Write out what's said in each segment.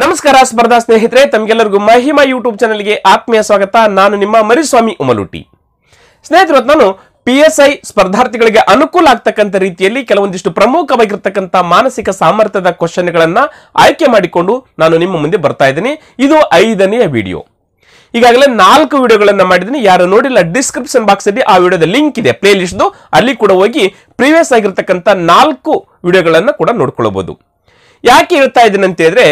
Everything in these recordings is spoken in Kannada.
ನಮಸ್ಕಾರ ಸ್ಪರ್ಧಾ ಸ್ನೇಹಿತರೆ ತಮಗೆಲ್ಲರಿಗೂ ಮಹಿಮಾ ಯೂಟ್ಯೂಬ್ ಚಾನಲ್ಗೆ ಆತ್ಮೀಯ ಸ್ವಾಗತ ನಾನು ನಿಮ್ಮ ಮರಿಸ್ವಾಮಿ ಉಮಲೂಟಿ ಸ್ನೇಹಿತರು ನಾನು ಪಿ ಎಸ್ ಐ ಸ್ಪರ್ಧಾರ್ಥಿಗಳಿಗೆ ಅನುಕೂಲ ಆಗ್ತಕ್ಕಂಥ ರೀತಿಯಲ್ಲಿ ಕೆಲವೊಂದಿಷ್ಟು ಪ್ರಮುಖವಾಗಿರ್ತಕ್ಕಂಥ ಮಾನಸಿಕ ಸಾಮರ್ಥ್ಯದ ಕ್ವಶನ್ಗಳನ್ನ ಆಯ್ಕೆ ಮಾಡಿಕೊಂಡು ನಾನು ನಿಮ್ಮ ಮುಂದೆ ಬರ್ತಾ ಇದ್ದೀನಿ ಇದು ಐದನೆಯ ವಿಡಿಯೋ ಈಗಾಗಲೇ ನಾಲ್ಕು ವಿಡಿಯೋಗಳನ್ನು ಮಾಡಿದ್ದೀನಿ ಯಾರು ನೋಡಿಲ್ಲ ಡಿಸ್ಕ್ರಿಪ್ಷನ್ ಬಾಕ್ಸ್ ಅಲ್ಲಿ ಆ ವಿಡಿಯೋದ ಲಿಂಕ್ ಇದೆ ಪ್ಲೇ ಲಿಸ್ಟ್ ಅಲ್ಲಿ ಕೂಡ ಹೋಗಿ ಪ್ರೀವಿಯಸ್ ಆಗಿರ್ತಕ್ಕಂಥ ನಾಲ್ಕು ವಿಡಿಯೋಗಳನ್ನು ಕೂಡ ನೋಡ್ಕೊಳ್ಬಹುದು ಯಾಕೆ ಹೇಳ್ತಾ ಇದ್ದೀನಿ ಅಂತ ಹೇಳಿದ್ರೆ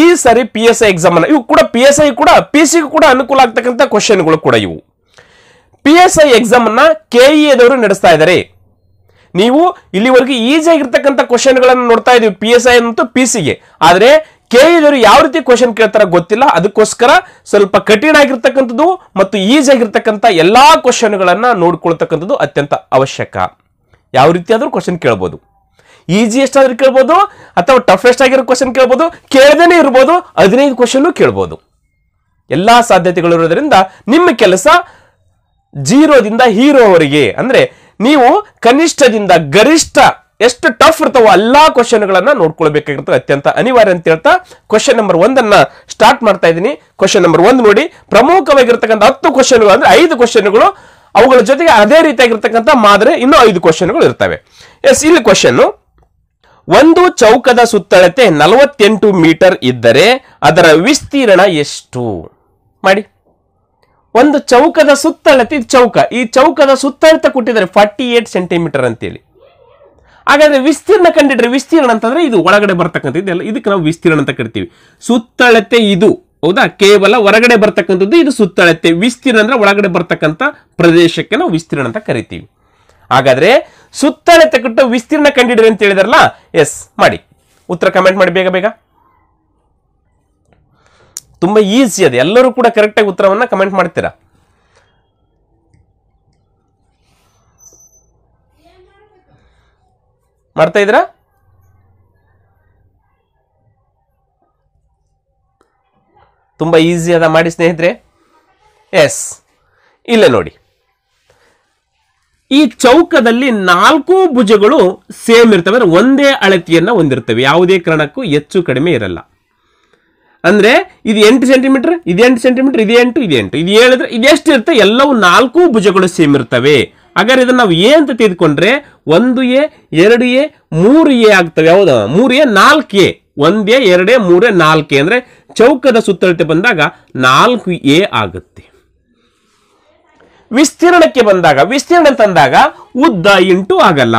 ಈ ಸರಿ ಪಿ ಎಸ್ ಐ ಎಕ್ಸಾಮ್ ಇವು ಕೂಡ ಪಿ ಎಸ್ ಐ ಕೂಡ ಪಿ ಸಿಗೂ ಕೂಡ ಅನುಕೂಲ ಆಗ್ತಕ್ಕಂಥ ಕ್ವಶನ್ಗಳು ಕೂಡ ಇವು ಪಿ ಎಸ್ ಐ ಎಕ್ಸಾಮ್ ಅನ್ನ ಎದವರು e ನಡೆಸ್ತಾ ಇದ್ದಾರೆ ನೀವು ಇಲ್ಲಿವರೆಗೂ ಕ್ವಶನ್ ಕ್ವಶನ್ಗಳನ್ನು ನೋಡ್ತಾ ಇದೀವಿ ಪಿ ಎಸ್ ಐ ಅಂತೂ ಪಿ ಸಿಗೆ ಆದರೆ ಕೆ ಇವರು e ಯಾವ ರೀತಿ ಕ್ವಶನ್ ಕೇಳ್ತಾರ ಗೊತ್ತಿಲ್ಲ ಅದಕ್ಕೋಸ್ಕರ ಸ್ವಲ್ಪ ಕಠಿಣ ಆಗಿರ್ತಕ್ಕಂಥದ್ದು ಮತ್ತು ಆಗಿರ್ತಕ್ಕಂಥ ಎಲ್ಲಾ ಕ್ವಶನ್ಗಳನ್ನು ನೋಡ್ಕೊಳ್ತಕ್ಕಂಥದ್ದು ಅತ್ಯಂತ ಅವಶ್ಯಕ ಯಾವ ರೀತಿಯಾದರೂ ಕ್ವಶನ್ ಕೇಳ್ಬೋದು ಈಸಿಯೆಸ್ಟ್ ಆದ್ರೂ ಕೇಳ್ಬೋದು ಅಥವಾ ಟಫೆಸ್ಟ್ ಆಗಿರೋ ಕ್ವಶನ್ ಕೇಳ್ಬೋದು ಕೇಳದೇನೆ ಇರ್ಬೋದು ಹದಿನೈದು ಕ್ವಶನ್ ಕೇಳ್ಬೋದು ಎಲ್ಲ ಸಾಧ್ಯತೆಗಳು ಇರೋದ್ರಿಂದ ನಿಮ್ಮ ಕೆಲಸ ಜೀರೋದಿಂದ ಅವರಿಗೆ ಅಂದ್ರೆ ನೀವು ಕನಿಷ್ಠದಿಂದ ಗರಿಷ್ಠ ಎಷ್ಟು ಟಫ್ ಇರ್ತಾವೋ ಎಲ್ಲ ಕ್ವಶನ್ಗಳನ್ನ ನೋಡ್ಕೊಳ್ಬೇಕಾಗಿರ್ತದೆ ಅತ್ಯಂತ ಅನಿವಾರ್ಯ ಅಂತ ಹೇಳ್ತಾ ಕ್ವಶನ್ ನಂಬರ್ ಒಂದನ್ನು ಸ್ಟಾರ್ಟ್ ಮಾಡ್ತಾ ಇದ್ದೀನಿ ಕ್ವಶನ್ ನಂಬರ್ ಒಂದು ನೋಡಿ ಪ್ರಮುಖವಾಗಿರ್ತಕ್ಕಂಥ ಹತ್ತು ಕ್ವಶನ್ಗಳು ಅಂದ್ರೆ ಐದು ಕ್ವಶನ್ಗಳು ಅವುಗಳ ಜೊತೆಗೆ ಅದೇ ರೀತಿಯಾಗಿರ್ತಕ್ಕಂಥ ಮಾದರಿ ಇನ್ನೂ ಐದು ಕ್ವಶನ್ಗಳು ಇರ್ತವೆ ಎಸ್ ಇಲ್ಲಿ ಕ್ವಶನ್ನು ಒಂದು ಚೌಕದ ಸುತ್ತಳತೆ ನಲವತ್ತೆಂಟು ಮೀಟರ್ ಇದ್ದರೆ ಅದರ ವಿಸ್ತೀರ್ಣ ಎಷ್ಟು ಮಾಡಿ ಒಂದು ಚೌಕದ ಸುತ್ತಳತೆ ಇದು ಚೌಕ ಈ ಚೌಕದ ಸುತ್ತಳತೆ ಕೊಟ್ಟಿದ್ದಾರೆ ಫಾರ್ಟಿ ಏಟ್ ಸೆಂಟಿಮೀಟರ್ ಅಂತೇಳಿ ಹಾಗಾದ್ರೆ ವಿಸ್ತೀರ್ಣ ಕಂಡಿಡ್ರಿ ವಿಸ್ತೀರ್ಣ ಅಂತಂದ್ರೆ ಇದು ಒಳಗಡೆ ಬರ್ತಕ್ಕಂಥದ್ದು ಇದಕ್ಕೆ ನಾವು ವಿಸ್ತೀರ್ಣ ಅಂತ ಕರಿತೀವಿ ಸುತ್ತಳತೆ ಇದು ಹೌದಾ ಕೇವಲ ಹೊರಗಡೆ ಬರ್ತಕ್ಕಂಥದ್ದು ಇದು ಸುತ್ತಳತೆ ವಿಸ್ತೀರ್ಣ ಅಂದ್ರೆ ಒಳಗಡೆ ಬರ್ತಕ್ಕಂಥ ಪ್ರದೇಶಕ್ಕೆ ನಾವು ವಿಸ್ತೀರ್ಣ ಅಂತ ಕರಿತೀವಿ ಹಾಗಾದ್ರೆ ಸುತ್ತಳೆ ತಕ್ಕಟ್ಟು ವಿಸ್ತೀರ್ಣ ಕಂಡಿಡಿರಿ ಅಂತ ಹೇಳಿದಾರಲ್ಲ ಎಸ್ ಮಾಡಿ ಉತ್ತರ ಕಮೆಂಟ್ ಮಾಡಿ ಬೇಗ ಬೇಗ ತುಂಬ ಈಸಿ ಅದು ಎಲ್ಲರೂ ಕೂಡ ಕರೆಕ್ಟಾಗಿ ಉತ್ತರವನ್ನು ಕಮೆಂಟ್ ಮಾಡ್ತೀರಾ ಮಾಡ್ತಾ ಇದ್ದೀರಾ ತುಂಬ ಈಸಿ ಅದ ಮಾಡಿ ಸ್ನೇಹಿತರೆ ಎಸ್ ಇಲ್ಲ ನೋಡಿ ಈ ಚೌಕದಲ್ಲಿ ನಾಲ್ಕು ಭುಜಗಳು ಸೇಮ್ ಇರ್ತವೆ ಅಂದ್ರೆ ಒಂದೇ ಅಳತಿಯನ್ನ ಹೊಂದಿರ್ತವೆ ಯಾವುದೇ ಕಾರಣಕ್ಕೂ ಹೆಚ್ಚು ಕಡಿಮೆ ಇರಲ್ಲ ಅಂದ್ರೆ ಇದು ಎಂಟು ಸೆಂಟಿಮೀಟರ್ ಇದು ಎಂಟು ಸೆಂಟಿಮೀಟರ್ ಇದು ಎಂಟು ಇದು ಎಂಟು ಇದು ಹೇಳಿದ್ರೆ ಎಷ್ಟು ಇರುತ್ತೆ ಎಲ್ಲವೂ ನಾಲ್ಕು ಭುಜಗಳು ಸೇಮ್ ಇರ್ತವೆ ಹಾಗಾದ್ರೆ ಇದನ್ನ ನಾವು ಎ ಅಂತ ತೆಗೆದುಕೊಂಡ್ರೆ ಒಂದು ಎ ಎರಡು ಎ ಮೂರು ಎ ಆಗ್ತವೆ ಯಾವ್ದು ಮೂರು ಎ ನಾಲ್ಕು ಎ ಒಂದೇ ಎರಡೇ ಮೂರೇ ನಾಲ್ಕೆ ಅಂದ್ರೆ ಚೌಕದ ಸುತ್ತಳತೆ ಬಂದಾಗ ನಾಲ್ಕು ಎ ಆಗುತ್ತೆ ವಿಸ್ತೀರ್ಣಕ್ಕೆ ಬಂದಾಗ ವಿಸ್ತೀರ್ಣ ತಂದಾಗ ಉದ್ದ ಇಂಟು ಆಗಲ್ಲ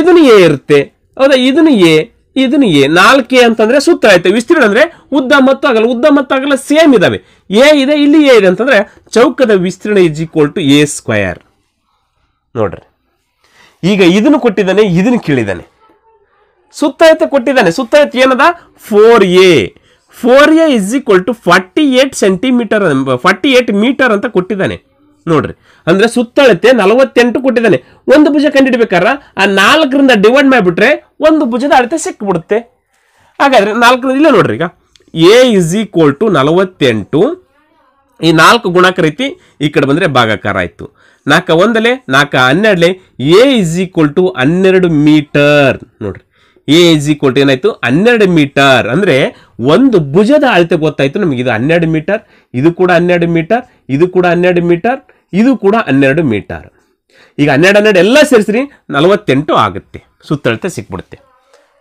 ಇದನ್ನು ಎ ಇರುತ್ತೆ ಹೌದಾ ಇದನ್ನು ಎ ಇದನ್ನು ಎ ನಾಲ್ಕೆ ಅಂತಂದ್ರೆ ಸುತ್ತ ಆಯ್ತು ವಿಸ್ತೀರ್ಣ ಅಂದ್ರೆ ಉದ್ದ ಮತ್ತು ಆಗಲ್ಲ ಉದ್ದ ಮತ್ತು ಆಗಲ್ಲ ಸೇಮ್ ಇದಾವೆ ಎ ಇದೆ ಇಲ್ಲಿ ಎ ಇದೆ ಅಂತಂದ್ರೆ ಚೌಕದ ವಿಸ್ತೀರ್ಣ is equal to A square ನೋಡ್ರಿ ಈಗ ಇದನ್ನು ಕೊಟ್ಟಿದ್ದಾನೆ ಇದನ್ನು ಕೇಳಿದ್ದಾನೆ ಸುತ್ತ ಕೊಟ್ಟಿದ್ದಾನೆ ಸುತ್ತ ಏನದ four A four A is equal to forty eight centimeter forty eight meter ಅಂತ ಕೊಟ್ಟಿದ್ದಾನೆ ನೋಡ್ರಿ ಅಂದ್ರೆ ಸುತ್ತಳತೆ ನಲವತ್ತೆಂಟು ಕೊಟ್ಟಿದ್ದಾನೆ ಒಂದು ಭುಜ ಕಂಡಿಡ್ಬೇಕಾರ ಆ ನಾಲ್ಕರಿಂದ ಡಿವೈಡ್ ಮಾಡಿಬಿಟ್ರೆ ಒಂದು ಭುಜದ ಅಳತೆ ಸಿಕ್ಬಿಡುತ್ತೆ ಹಾಗಾದ್ರೆ ನಾಲ್ಕರ ಇಲ್ಲ ನೋಡ್ರಿ ಈಗ ಎ ಇಸ್ ಈಕ್ವಲ್ ಟು ನಲವತ್ತೆಂಟು ಈ ನಾಲ್ಕು ಗುಣಕ ರೀತಿ ಈ ಕಡೆ ಬಂದ್ರೆ ಭಾಗಾಕಾರ ಆಯ್ತು ನಾಲ್ಕು ಒಂದಲೆ ನಾಲ್ಕು ಹನ್ನೆರಡಲೆ ಎ ಇಸ್ ಈಕ್ವಲ್ ಟು ಹನ್ನೆರಡು ಮೀಟರ್ ನೋಡ್ರಿ ಎ ಇಸ್ ಈಕ್ವಲ್ ಟು ಏನಾಯ್ತು ಹನ್ನೆರಡು ಮೀಟರ್ ಅಂದ್ರೆ ಒಂದು ಭುಜದ ಅಳತೆ ಗೊತ್ತಾಯಿತು ನಮಗೆ ಇದು ಹನ್ನೆರಡು ಮೀಟರ್ ಇದು ಕೂಡ ಹನ್ನೆರಡು ಮೀಟರ್ ಇದು ಕೂಡ ಹನ್ನೆರಡು ಮೀಟರ್ ಇದು ಕೂಡ ಹನ್ನೆರಡು ಮೀಟರ್ ಈಗ ಹನ್ನೆರಡು ಹನ್ನೆರಡು ಎಲ್ಲ ಸೇರಿಸ್ರಿ ನಲವತ್ತೆಂಟು ಆಗುತ್ತೆ ಸುತ್ತಳತೆ ಸಿಕ್ಬಿಡುತ್ತೆ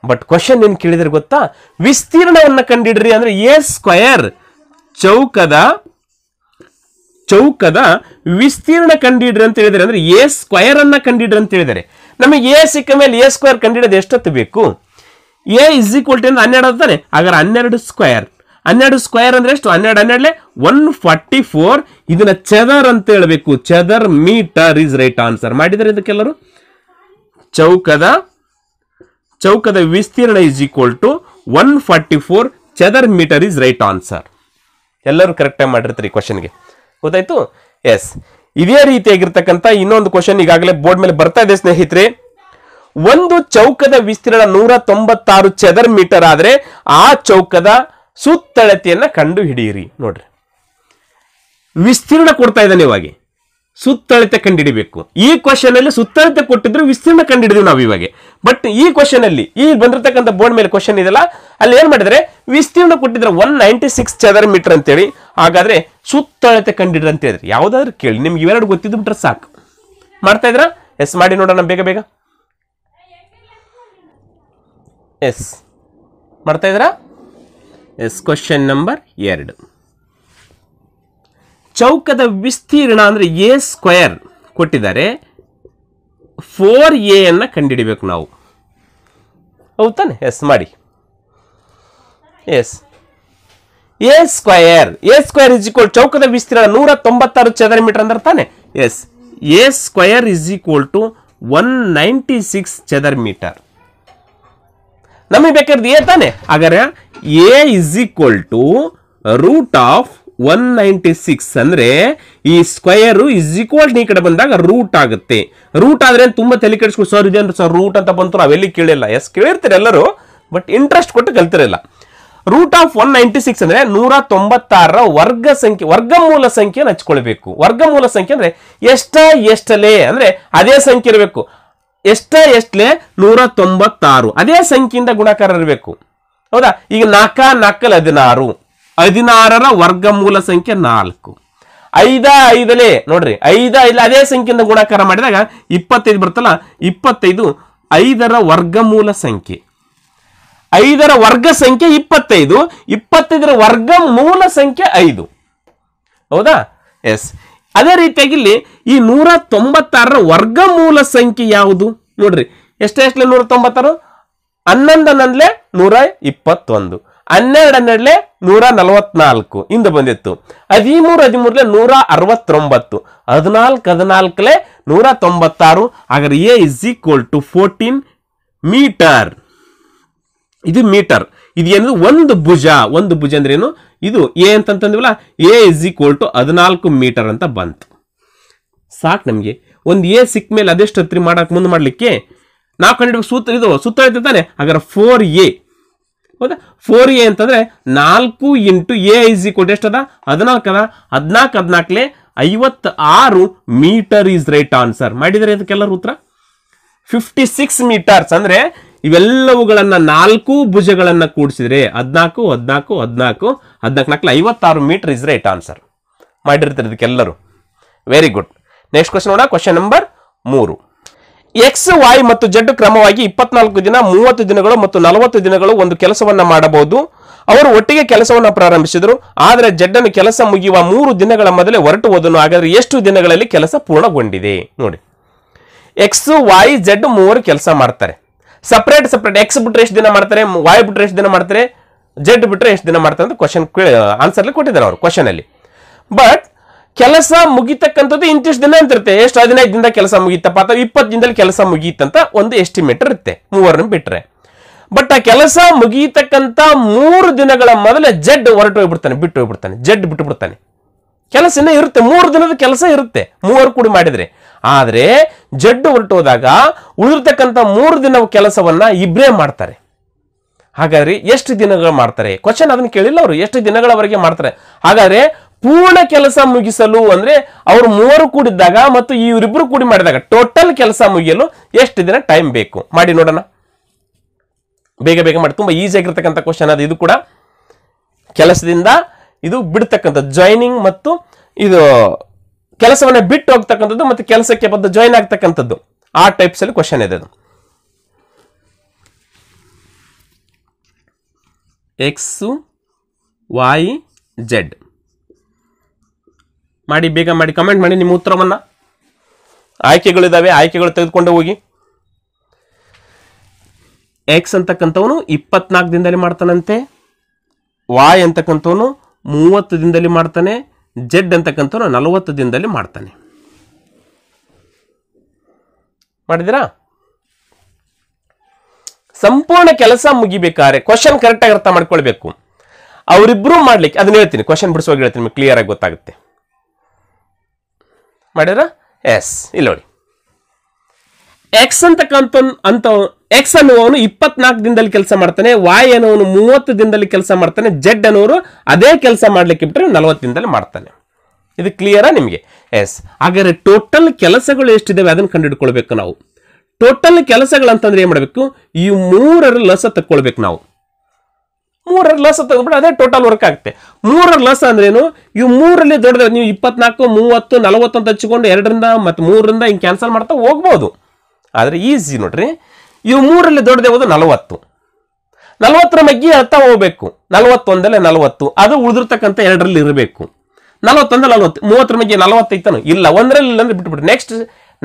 ಬಟ್ ಕ್ವಶನ್ ಏನು ಕೇಳಿದ್ರೆ ಗೊತ್ತಾ ವಿಸ್ತೀರ್ಣವನ್ನು ಕಂಡಿಡ್ರಿ ಅಂದರೆ ಎ ಸ್ಕ್ವಯರ್ ಚೌಕದ ಚೌಕದ ವಿಸ್ತೀರ್ಣ ಕಂಡಿಡ್ರಿ ಅಂತ ಹೇಳಿದರೆ ಅಂದರೆ ಎ ಸ್ಕ್ವಯರ್ ಅನ್ನ ಕಂಡಿಡ್ರಿ ಅಂತ ಹೇಳಿದರೆ ನಮಗೆ ಎ ಸಿಕ್ಕ ಮೇಲೆ ಎ ಸ್ಕ್ವಯರ್ ಕಂಡಿಡೋದು ಎಷ್ಟೊತ್ತು ಬೇಕು ಎ ಇಸ್ ಈಕ್ವಲ್ ಟು ಅಂದ್ರೆ ಹನ್ನೆರಡು ಅಂತಾನೆ ಹಾಗಾದ್ರೆ ಹನ್ನೆರಡು ಸ್ಕ್ವೇರ್ ಹನ್ನೆರಡು ಸ್ಕ್ವೇರ್ ಅಂದ್ರೆ ಎಷ್ಟು ಹನ್ನೆರಡು ಹನ್ನೆರಡಲೆ ಒನ್ ಫಾರ್ಟಿ ಫೋರ್ ಇದನ್ನ ಚದರ್ ಅಂತ ಹೇಳಬೇಕು ಚೆದರ್ ಮೀಟರ್ ಇಸ್ ರೈಟ್ ಆನ್ಸರ್ ಮಾಡಿದರೆ ಇದಕ್ಕೆಲ್ಲರೂ ಚೌಕದ ಚೌಕದ ವಿಸ್ತೀರ್ಣ is equal to one forty four ಚದರ್ ಮೀಟರ್ ಇಸ್ ರೈಟ್ ಆನ್ಸರ್ ಎಲ್ಲರೂ ಕರೆಕ್ಟಾಗಿ ಮಾಡಿರ್ತಾರೆ ಈ ಕ್ವಶನ್ಗೆ ಗೊತ್ತಾಯ್ತು ಎಸ್ ಇದೇ ರೀತಿಯಾಗಿರ್ತಕ್ಕಂಥ ಇನ್ನೊಂದು ಕ್ವಶನ್ ಈಗಾಗಲೇ ಬೋರ್ಡ್ ಮೇಲೆ ಬರ್ತಾ ಇದೆ ಸ್ನೇಹಿತರೆ ಒಂದು ಚೌಕದ ವಿಸ್ತೀರ್ಣ ನೂರ ತೊಂಬತ್ತಾರು ಚದರ್ ಮೀಟರ್ ಆದರೆ ಆ ಚೌಕದ ಸುತ್ತಳತೆಯನ್ನು ಕಂಡು ಹಿಡಿಯಿರಿ ನೋಡ್ರಿ ವಿಸ್ತೀರ್ಣ ಕೊಡ್ತಾ ಇದ್ದಾನೆ ಇವಾಗ ಸುತ್ತಳತೆ ಕಂಡುಹಿಡಿಬೇಕು ಈ ಕ್ವಶನ್ ಅಲ್ಲಿ ಸುತ್ತಳತೆ ಕೊಟ್ಟಿದ್ರು ವಿಸ್ತೀರ್ಣ ಕಂಡುಹಿಡಿದ್ವಿ ನಾವು ಇವಾಗ ಬಟ್ ಈ ಕ್ವಶನ್ ಅಲ್ಲಿ ಈ ಬಂದಿರತಕ್ಕಂಥ ಬೋರ್ಡ್ ಮೇಲೆ ಕ್ವಶನ್ ಇದೆಲ್ಲ ಅಲ್ಲಿ ಏನ್ ಮಾಡಿದ್ರೆ ವಿಸ್ತೀರ್ಣ ಕೊಟ್ಟಿದ್ರೆ ಒನ್ ನೈಂಟಿ ಸಿಕ್ಸ್ ಚದರ್ ಮೀಟರ್ ಅಂತೇಳಿ ಹಾಗಾದ್ರೆ ಸುತ್ತಳತೆ ಕಂಡಿಡ್ರಿ ಅಂತ ಹೇಳಿದ್ರೆ ಯಾವ್ದಾದ್ರು ಕೇಳಿ ನಿಮ್ಗೆ ಇವೆರಡು ಗೊತ್ತಿದ್ದು ಬಿಟ್ರೆ ಸಾಕು ಮಾಡ್ತಾ ಇದ್ರ ಎಸ್ ಮಾಡಿ ನೋಡೋಣ ಬೇಗ ಬೇಗ ಎಸ್ ಮಾಡ್ತಾ ಮಾಡ್ತಾಯಿದ್ದೀರಾ ಎಸ್ ಕ್ವಶನ್ ನಂಬರ್ ಎರಡು ಚೌಕದ ವಿಸ್ತೀರ್ಣ ಅಂದರೆ ಎ ಸ್ಕ್ವಯರ್ ಕೊಟ್ಟಿದ್ದಾರೆ ಫೋರ್ ಎ ಅನ್ನು ಕಂಡುಹಿಡಿಬೇಕು ನಾವು ಹೌದು ತಾನೆ ಎಸ್ ಮಾಡಿ yes A square A square is equal ಚೌಕದ ವಿಸ್ತೀರ್ಣ ನೂರ ತೊಂಬತ್ತಾರು ಚದರ ಮೀಟರ್ ಅಂದ್ರೆ ತಾನೆ yes A square is equal to one ninety six ಚದರ್ ಮೀಟರ್ ನಮಗೆ ಬೇಕಾದ ಎ ತಾನೆ ಹಾಗಾದ್ರೆ A is equal to root of one ninety six ಅಂದ್ರೆ ಈ ಸ್ಕ್ವಯರ್ ಇಸ್ ಈಕ್ವಲ್ ಈ ಕಡೆ ಬಂದಾಗ ರೂಟ್ ಆಗುತ್ತೆ ರೂಟ್ ಆದ್ರೆ ತುಂಬಾ ತಲೆ ಕೆಡಿಸ್ಕೊಂಡು ಸರ್ ಇದೇನು ಸರ್ ರೂಟ್ ಅಂತ ಬಂತು ಅವೆಲ್ಲಿ ಕೇಳಿಲ್ಲ ಎಸ್ ಕೇಳಿರ್ತಾರೆ ಎಲ್ಲರೂ ಬಟ್ ಇಂಟ್ರೆಸ್ಟ್ ಕೊಟ್ಟು ಕಲ್ತಿರಲ್ಲ root of one ninety six ಅಂದ್ರೆ ನೂರ ತೊಂಬತ್ತಾರರ ವರ್ಗ ಸಂಖ್ಯೆ ವರ್ಗಮೂಲ ಸಂಖ್ಯೆಯನ್ನು ಹಚ್ಕೊಳ್ಬೇಕು ವರ್ಗಮೂಲ ಸಂಖ್ಯೆ ಅಂದ್ರೆ ಎಷ್ಟ ಎಷ್ಟಲೇ ಅಂದ್ರೆ ಅದೇ ಸಂಖ್ಯೆ ಇರಬೇಕು ಎಷ್ಟ ಎಷ್ಟಲೆ ನೂರ ತೊಂಬತ್ತಾರು ಅದೇ ಸಂಖ್ಯೆಯಿಂದ ಗುಣಾಕಾರ ಇರಬೇಕು ಹೌದಾ ಈಗ ನಾಲ್ಕ ನಾಲ್ಕಲ್ಲಿ ಹದಿನಾರು ಹದಿನಾರರ ವರ್ಗ ಮೂಲ ಸಂಖ್ಯೆ ನಾಲ್ಕು ಐದ ಐದಲೇ ನೋಡ್ರಿ ಐದ ಐದ ಅದೇ ಸಂಖ್ಯೆಯಿಂದ ಗುಣಾಕಾರ ಮಾಡಿದಾಗ ಇಪ್ಪತ್ತೈದು ಬರ್ತಲ್ಲ ಇಪ್ಪತ್ತೈದು ಐದರ ವರ್ಗ ಮೂಲ ಸಂಖ್ಯೆ ಐದರ ವರ್ಗ ಸಂಖ್ಯೆ ಇಪ್ಪತ್ತೈದು ಇಪ್ಪತ್ತೈದರ ವರ್ಗ ಮೂಲ ಸಂಖ್ಯೆ ಐದು ಹೌದಾ ಎಸ್ ಅದೇ ರೀತಿಯಾಗಿ ಇಲ್ಲಿ ಈ ನೂರ ತೊಂಬತ್ತಾರರ ವರ್ಗ ಮೂಲ ಸಂಖ್ಯೆ ಯಾವುದು ನೋಡ್ರಿ ಎಷ್ಟು ಎಷ್ಟಲೆ ನೂರ ತೊಂಬತ್ತಾರು ಹನ್ನೊಂದ್ಲೆ ನೂರ ಇಪ್ಪತ್ತೊಂದು ಹನ್ನೆರಡು ಹನ್ನೆರಡ್ಲೆ ನೂರ ನಲವತ್ನಾಲ್ಕು ಇಂದ ಬಂದಿತ್ತು ಹದಿಮೂರು ಹದಿಮೂರಲೆ ನೂರ ಅರವತ್ತೊಂಬತ್ತು ಹದಿನಾಲ್ಕು ಹದಿನಾಲ್ಕಲೆ ನೂರ ತೊಂಬತ್ತಾರು ಹಾಗಾದ್ರೆ A is equal to fourteen meter ಇದು ಮೀಟರ್ ಇದು ಏನದು ಒಂದು ಭುಜ ಒಂದು ಭುಜ ಅಂದ್ರೆ ಏನು ಇದು ಎ ಅಂತಂತಂದಿವಲ್ಲ ಎ ಇಸ್ ಈಕ್ವಲ್ ಟು ಹದಿನಾಲ್ಕು ಮೀಟರ್ ಅಂತ ಬಂತು ಸಾಕು ನಮಗೆ ಒಂದು ಎ ಸಿಕ್ಕ ಮೇಲೆ ಅದೆಷ್ಟು ಹತ್ರ ಮಾಡಕ್ಕೆ ಮುಂದೆ ಮಾಡಲಿಕ್ಕೆ ನಾವು ಕಂಡು ಸೂತ್ರ ಇದು ಸುತ್ತ ತಾನೆ ಹಾಗಾದ್ರೆ ಫೋರ್ ಎ ಹೌದಾ ಫೋರ್ ಎ ಅಂತಂದರೆ ನಾಲ್ಕು ಇಂಟು ಎ ಇಸ್ ಈಕ್ವಲ್ ಎಷ್ಟು ಅದ ಹದಿನಾಲ್ಕು ಅದ ಹದಿನಾಲ್ಕು ಹದಿನಾಲ್ಕಲೆ ಆರು ಮೀಟರ್ ಈಸ್ ರೈಟ್ ಆನ್ಸರ್ ಮಾಡಿದರೆ ಅದಕ್ಕೆಲ್ಲರೂ ಉತ್ತರ ಫಿಫ್ಟಿ ಸಿಕ್ಸ್ ಮೀಟರ್ಸ್ ಅಂದರೆ ಇವೆಲ್ಲವುಗಳನ್ನ ನಾಲ್ಕು ಭುಜಗಳನ್ನು ಕೂಡಿಸಿದ್ರೆ ಹದಿನಾಲ್ಕು ಹದ್ನಾಲ್ಕು ಹದಿನಾಲ್ಕು ಹದಿನಾಲ್ಕು ನಾಲ್ಕು ಐವತ್ತಾರು ಮೀಟರ್ ಇಸ್ ರೈಟ್ ಆನ್ಸರ್ ಮಾಡಿರ್ತಾರೆ ಇದಕ್ಕೆಲ್ಲರೂ ವೆರಿ ಗುಡ್ ನೆಕ್ಸ್ಟ್ ಕ್ವಶನ್ ನೋಡೋಣ ಕ್ವಶನ್ ನಂಬರ್ ಮೂರು ಎಕ್ಸ್ ವೈ ಮತ್ತು ಜಡ್ ಕ್ರಮವಾಗಿ ಇಪ್ಪತ್ನಾಲ್ಕು ದಿನ ಮೂವತ್ತು ದಿನಗಳು ಮತ್ತು ನಲವತ್ತು ದಿನಗಳು ಒಂದು ಕೆಲಸವನ್ನ ಮಾಡಬಹುದು ಅವರು ಒಟ್ಟಿಗೆ ಕೆಲಸವನ್ನು ಪ್ರಾರಂಭಿಸಿದರು ಆದರೆ ಜಡ್ ಅನ್ನು ಕೆಲಸ ಮುಗಿಯುವ ಮೂರು ದಿನಗಳ ಮೊದಲೇ ಹೊರಟು ಹೋದನು ಹಾಗಾದ್ರೆ ಎಷ್ಟು ದಿನಗಳಲ್ಲಿ ಕೆಲಸ ಪೂರ್ಣಗೊಂಡಿದೆ ನೋಡಿ ಎಕ್ಸ್ ವೈ ಜಡ್ ಮೂವರು ಕೆಲಸ ಮಾಡ್ತಾರೆ ಸಪ್ರೇಟ್ ಸಪ್ರೇಟ್ ಎಕ್ಸ್ ಬಿಟ್ರೆ ಎಷ್ಟು ದಿನ ಮಾಡ್ತಾರೆ ವಾಯ್ ಬಿಟ್ರೆ ಎಷ್ಟು ದಿನ ಮಾಡ್ತಾರೆ ಜೆಡ್ ಬಿಟ್ರೆ ಎಷ್ಟು ದಿನ ಮಾಡ್ತಾರೆ ಅಂತ ಕ್ವಶನ್ ಆನ್ಸರ್ಲಿ ಕೊಟ್ಟಿದ್ದಾರೆ ಅವರು ಕ್ವಶನ್ ಅಲ್ಲಿ ಬಟ್ ಕೆಲಸ ಮುಗಿತಕ್ಕಂಥದ್ದು ಇಂತಿಷ್ಟು ದಿನ ಅಂತ ಇರುತ್ತೆ ಎಷ್ಟು ಹದಿನೈದು ದಿನದ ಕೆಲಸ ಮುಗೀತಪ್ಪ ಅಥವಾ ಇಪ್ಪತ್ತು ದಿನದಲ್ಲಿ ಕೆಲಸ ಮುಗಿಯುತ್ತಂತ ಒಂದು ಎಸ್ಟಿಮೇಟ್ ಇರುತ್ತೆ ಮೂವರನ್ನ ಬಿಟ್ಟರೆ ಬಟ್ ಆ ಕೆಲಸ ಮುಗಿಯತಕ್ಕಂಥ ಮೂರು ದಿನಗಳ ಮೊದಲೇ ಜೆಡ್ ಹೊರಟು ಹೋಗ್ಬಿಡ್ತಾನೆ ಬಿಟ್ಟು ಹೋಗ್ಬಿಡ್ತಾನೆ ಜೆಡ್ ಬಿಟ್ಟು ಬಿಡ್ತಾನೆ ಕೆಲಸ ಇರುತ್ತೆ ಮೂರು ದಿನದ ಕೆಲಸ ಇರುತ್ತೆ ಮೂವರು ಕೂಡಿ ಮಾಡಿದ್ರೆ ಆದರೆ ಜಡ್ಡು ಹೊರಟೋದಾಗ ಉಳಿದಿರ್ತಕ್ಕಂಥ ಮೂರು ದಿನ ಕೆಲಸವನ್ನ ಇಬ್ಬರೇ ಮಾಡ್ತಾರೆ ಹಾಗಾದ್ರೆ ಎಷ್ಟು ದಿನಗಳು ಮಾಡ್ತಾರೆ ಕ್ವಶನ್ ಅದನ್ನ ಕೇಳಿಲ್ಲ ಅವರು ಎಷ್ಟು ದಿನಗಳವರೆಗೆ ಮಾಡ್ತಾರೆ ಹಾಗಾದ್ರೆ ಪೂರ್ಣ ಕೆಲಸ ಮುಗಿಸಲು ಅಂದ್ರೆ ಅವರು ಮೂವರು ಕೂಡಿದ್ದಾಗ ಮತ್ತು ಇವರಿಬ್ರು ಕೂಡಿ ಮಾಡಿದಾಗ ಟೋಟಲ್ ಕೆಲಸ ಮುಗಿಯಲು ಎಷ್ಟು ದಿನ ಟೈಮ್ ಬೇಕು ಮಾಡಿ ನೋಡೋಣ ಬೇಗ ಬೇಗ ಮಾಡಿ ತುಂಬಾ ಈಸಿ ಆಗಿರ್ತಕ್ಕಂಥ ಕ್ವಶನ್ ಅದು ಇದು ಕೂಡ ಕೆಲಸದಿಂದ ಇದು ಬಿಡ್ತಕ್ಕಂಥ ಜಾಯ್ನಿಂಗ್ ಮತ್ತು ಇದು ಕೆಲಸವನ್ನ ಬಿಟ್ಟು ಹೋಗ್ತಕ್ಕಂಥದ್ದು ಮತ್ತು ಕೆಲಸಕ್ಕೆ ಬಂದು ಜಾಯಿನ್ ಆಗ್ತಕ್ಕಂಥದ್ದು ಆ ಟೈಪ್ಸ್ ಅಲ್ಲಿ ಕ್ವಶನ್ ಇದೆ ಅದು ಎಕ್ಸು ವೈ ಜೆಡ್ ಮಾಡಿ ಬೇಗ ಮಾಡಿ ಕಮೆಂಟ್ ಮಾಡಿ ನಿಮ್ಮ ಉತ್ತರವನ್ನು ಆಯ್ಕೆಗಳಿದ್ದಾವೆ ಆಯ್ಕೆಗಳು ತೆಗೆದುಕೊಂಡು ಹೋಗಿ ಎಕ್ಸ್ ಅಂತಕ್ಕಂಥವನು ಇಪ್ಪತ್ನಾಲ್ಕು ದಿನದಲ್ಲಿ ಮಾಡ್ತಾನಂತೆ ವಾಯ್ ಅಂತಕ್ಕಂಥವನು ಮೂವತ್ತು ದಿನದಲ್ಲಿ ಮಾಡ್ತಾನೆ ಜೆಡ್ ಅಂತಕ್ಕಂಥ ನಲವತ್ತು ದಿನದಲ್ಲಿ ಮಾಡ್ತಾನೆ ಮಾಡಿದಿರಾ ಸಂಪೂರ್ಣ ಕೆಲಸ ಮುಗಿಬೇಕಾದ್ರೆ ಕ್ವಶನ್ ಕರೆಕ್ಟಾಗಿ ಅರ್ಥ ಮಾಡ್ಕೊಳ್ಬೇಕು ಅವರಿಬ್ಬರು ಮಾಡ್ಲಿಕ್ಕೆ ಅದನ್ನ ಹೇಳ್ತೀನಿ ಕ್ವಶನ್ ಬಿಡಿಸುವಾಗ ಹೇಳ್ತೀನಿ ಕ್ಲಿಯರ್ ಆಗಿ ಗೊತ್ತಾಗುತ್ತೆ ಮಾಡಿದ್ರಾ ಎಸ್ ಇಲ್ಲ ನೋಡಿ ಎಕ್ಸ್ ಅಂತಕ್ಕಂಥ ಅಂತ ಎಕ್ಸ್ ಅನ್ನುವನು ಇಪ್ಪತ್ನಾಲ್ಕು ದಿನದಲ್ಲಿ ಕೆಲಸ ಮಾಡ್ತಾನೆ ವಾಯ್ ಅನ್ನುವನು ಮೂವತ್ತು ದಿನದಲ್ಲಿ ಕೆಲಸ ಮಾಡ್ತಾನೆ ಜೆಡ್ ಅನ್ನೋರು ಅದೇ ಕೆಲಸ ಮಾಡ್ಲಿಕ್ಕೆ ಬಿಟ್ಟರೆ ನಲವತ್ತು ದಿನದಲ್ಲಿ ಮಾಡ್ತಾನೆ ಇದು ಕ್ಲಿಯರಾ ನಿಮಗೆ ಎಸ್ ಹಾಗಾದ್ರೆ ಟೋಟಲ್ ಕೆಲಸಗಳು ಎಷ್ಟಿದಾವೆ ಅದನ್ನು ಕಂಡುಹಿಡ್ಕೊಳ್ಬೇಕು ನಾವು ಟೋಟಲ್ ಕೆಲಸಗಳು ಅಂತಂದ್ರೆ ಏನು ಮಾಡಬೇಕು ಈ ಮೂರರ ಲಸ ತಕ್ಕೊಳ್ಬೇಕು ನಾವು ಮೂರರ ಲಸ ತಗೊಂಡ್ಬಿಟ್ಟು ಅದೇ ಟೋಟಲ್ ವರ್ಕ್ ಆಗುತ್ತೆ ಮೂರರ ಲಸ ಅಂದ್ರೆ ಏನು ಇವು ಮೂರಲ್ಲಿ ದೊಡ್ಡದ ನೀವು ಇಪ್ಪತ್ನಾಲ್ಕು ಮೂವತ್ತು ನಲವತ್ತು ಅಂತ ಹಚ್ಕೊಂಡು ಎರಡರಿಂದ ಮತ್ತು ಮೂರರಿಂದ ಹಿಂಗೆ ಕ್ಯಾನ್ಸಲ್ ಮಾಡ್ತಾ ಹೋಗ್ಬೋದು ಆದರೆ ಈಸಿ ನೋಡ್ರಿ ಇವು ಮೂರಲ್ಲಿ ದೊಡ್ಡದೇ ಯಾವುದು ನಲವತ್ತು ನಲವತ್ತರ ಮಗ್ಗಿ ಹತ್ತ ಹೋಗ್ಬೇಕು ನಲವತ್ತೊಂದಲ್ಲೇ ನಲವತ್ತು ಅದು ಉಳಿದಿರ್ತಕ್ಕಂಥ ಎರಡರಲ್ಲಿ ಇರಬೇಕು ನಲವತ್ತೊಂದಲ್ಲಿ ನಲವತ್ತು ಮೂವತ್ತರ ಮಗ್ಗಿ ನಲವತ್ತೈತನು ಇಲ್ಲ ಒಂದರಲ್ಲಿ ಇಲ್ಲ ಅಂದ್ರೆ ಬಿಟ್ಬಿಟ್ಟು ನೆಕ್ಸ್ಟ್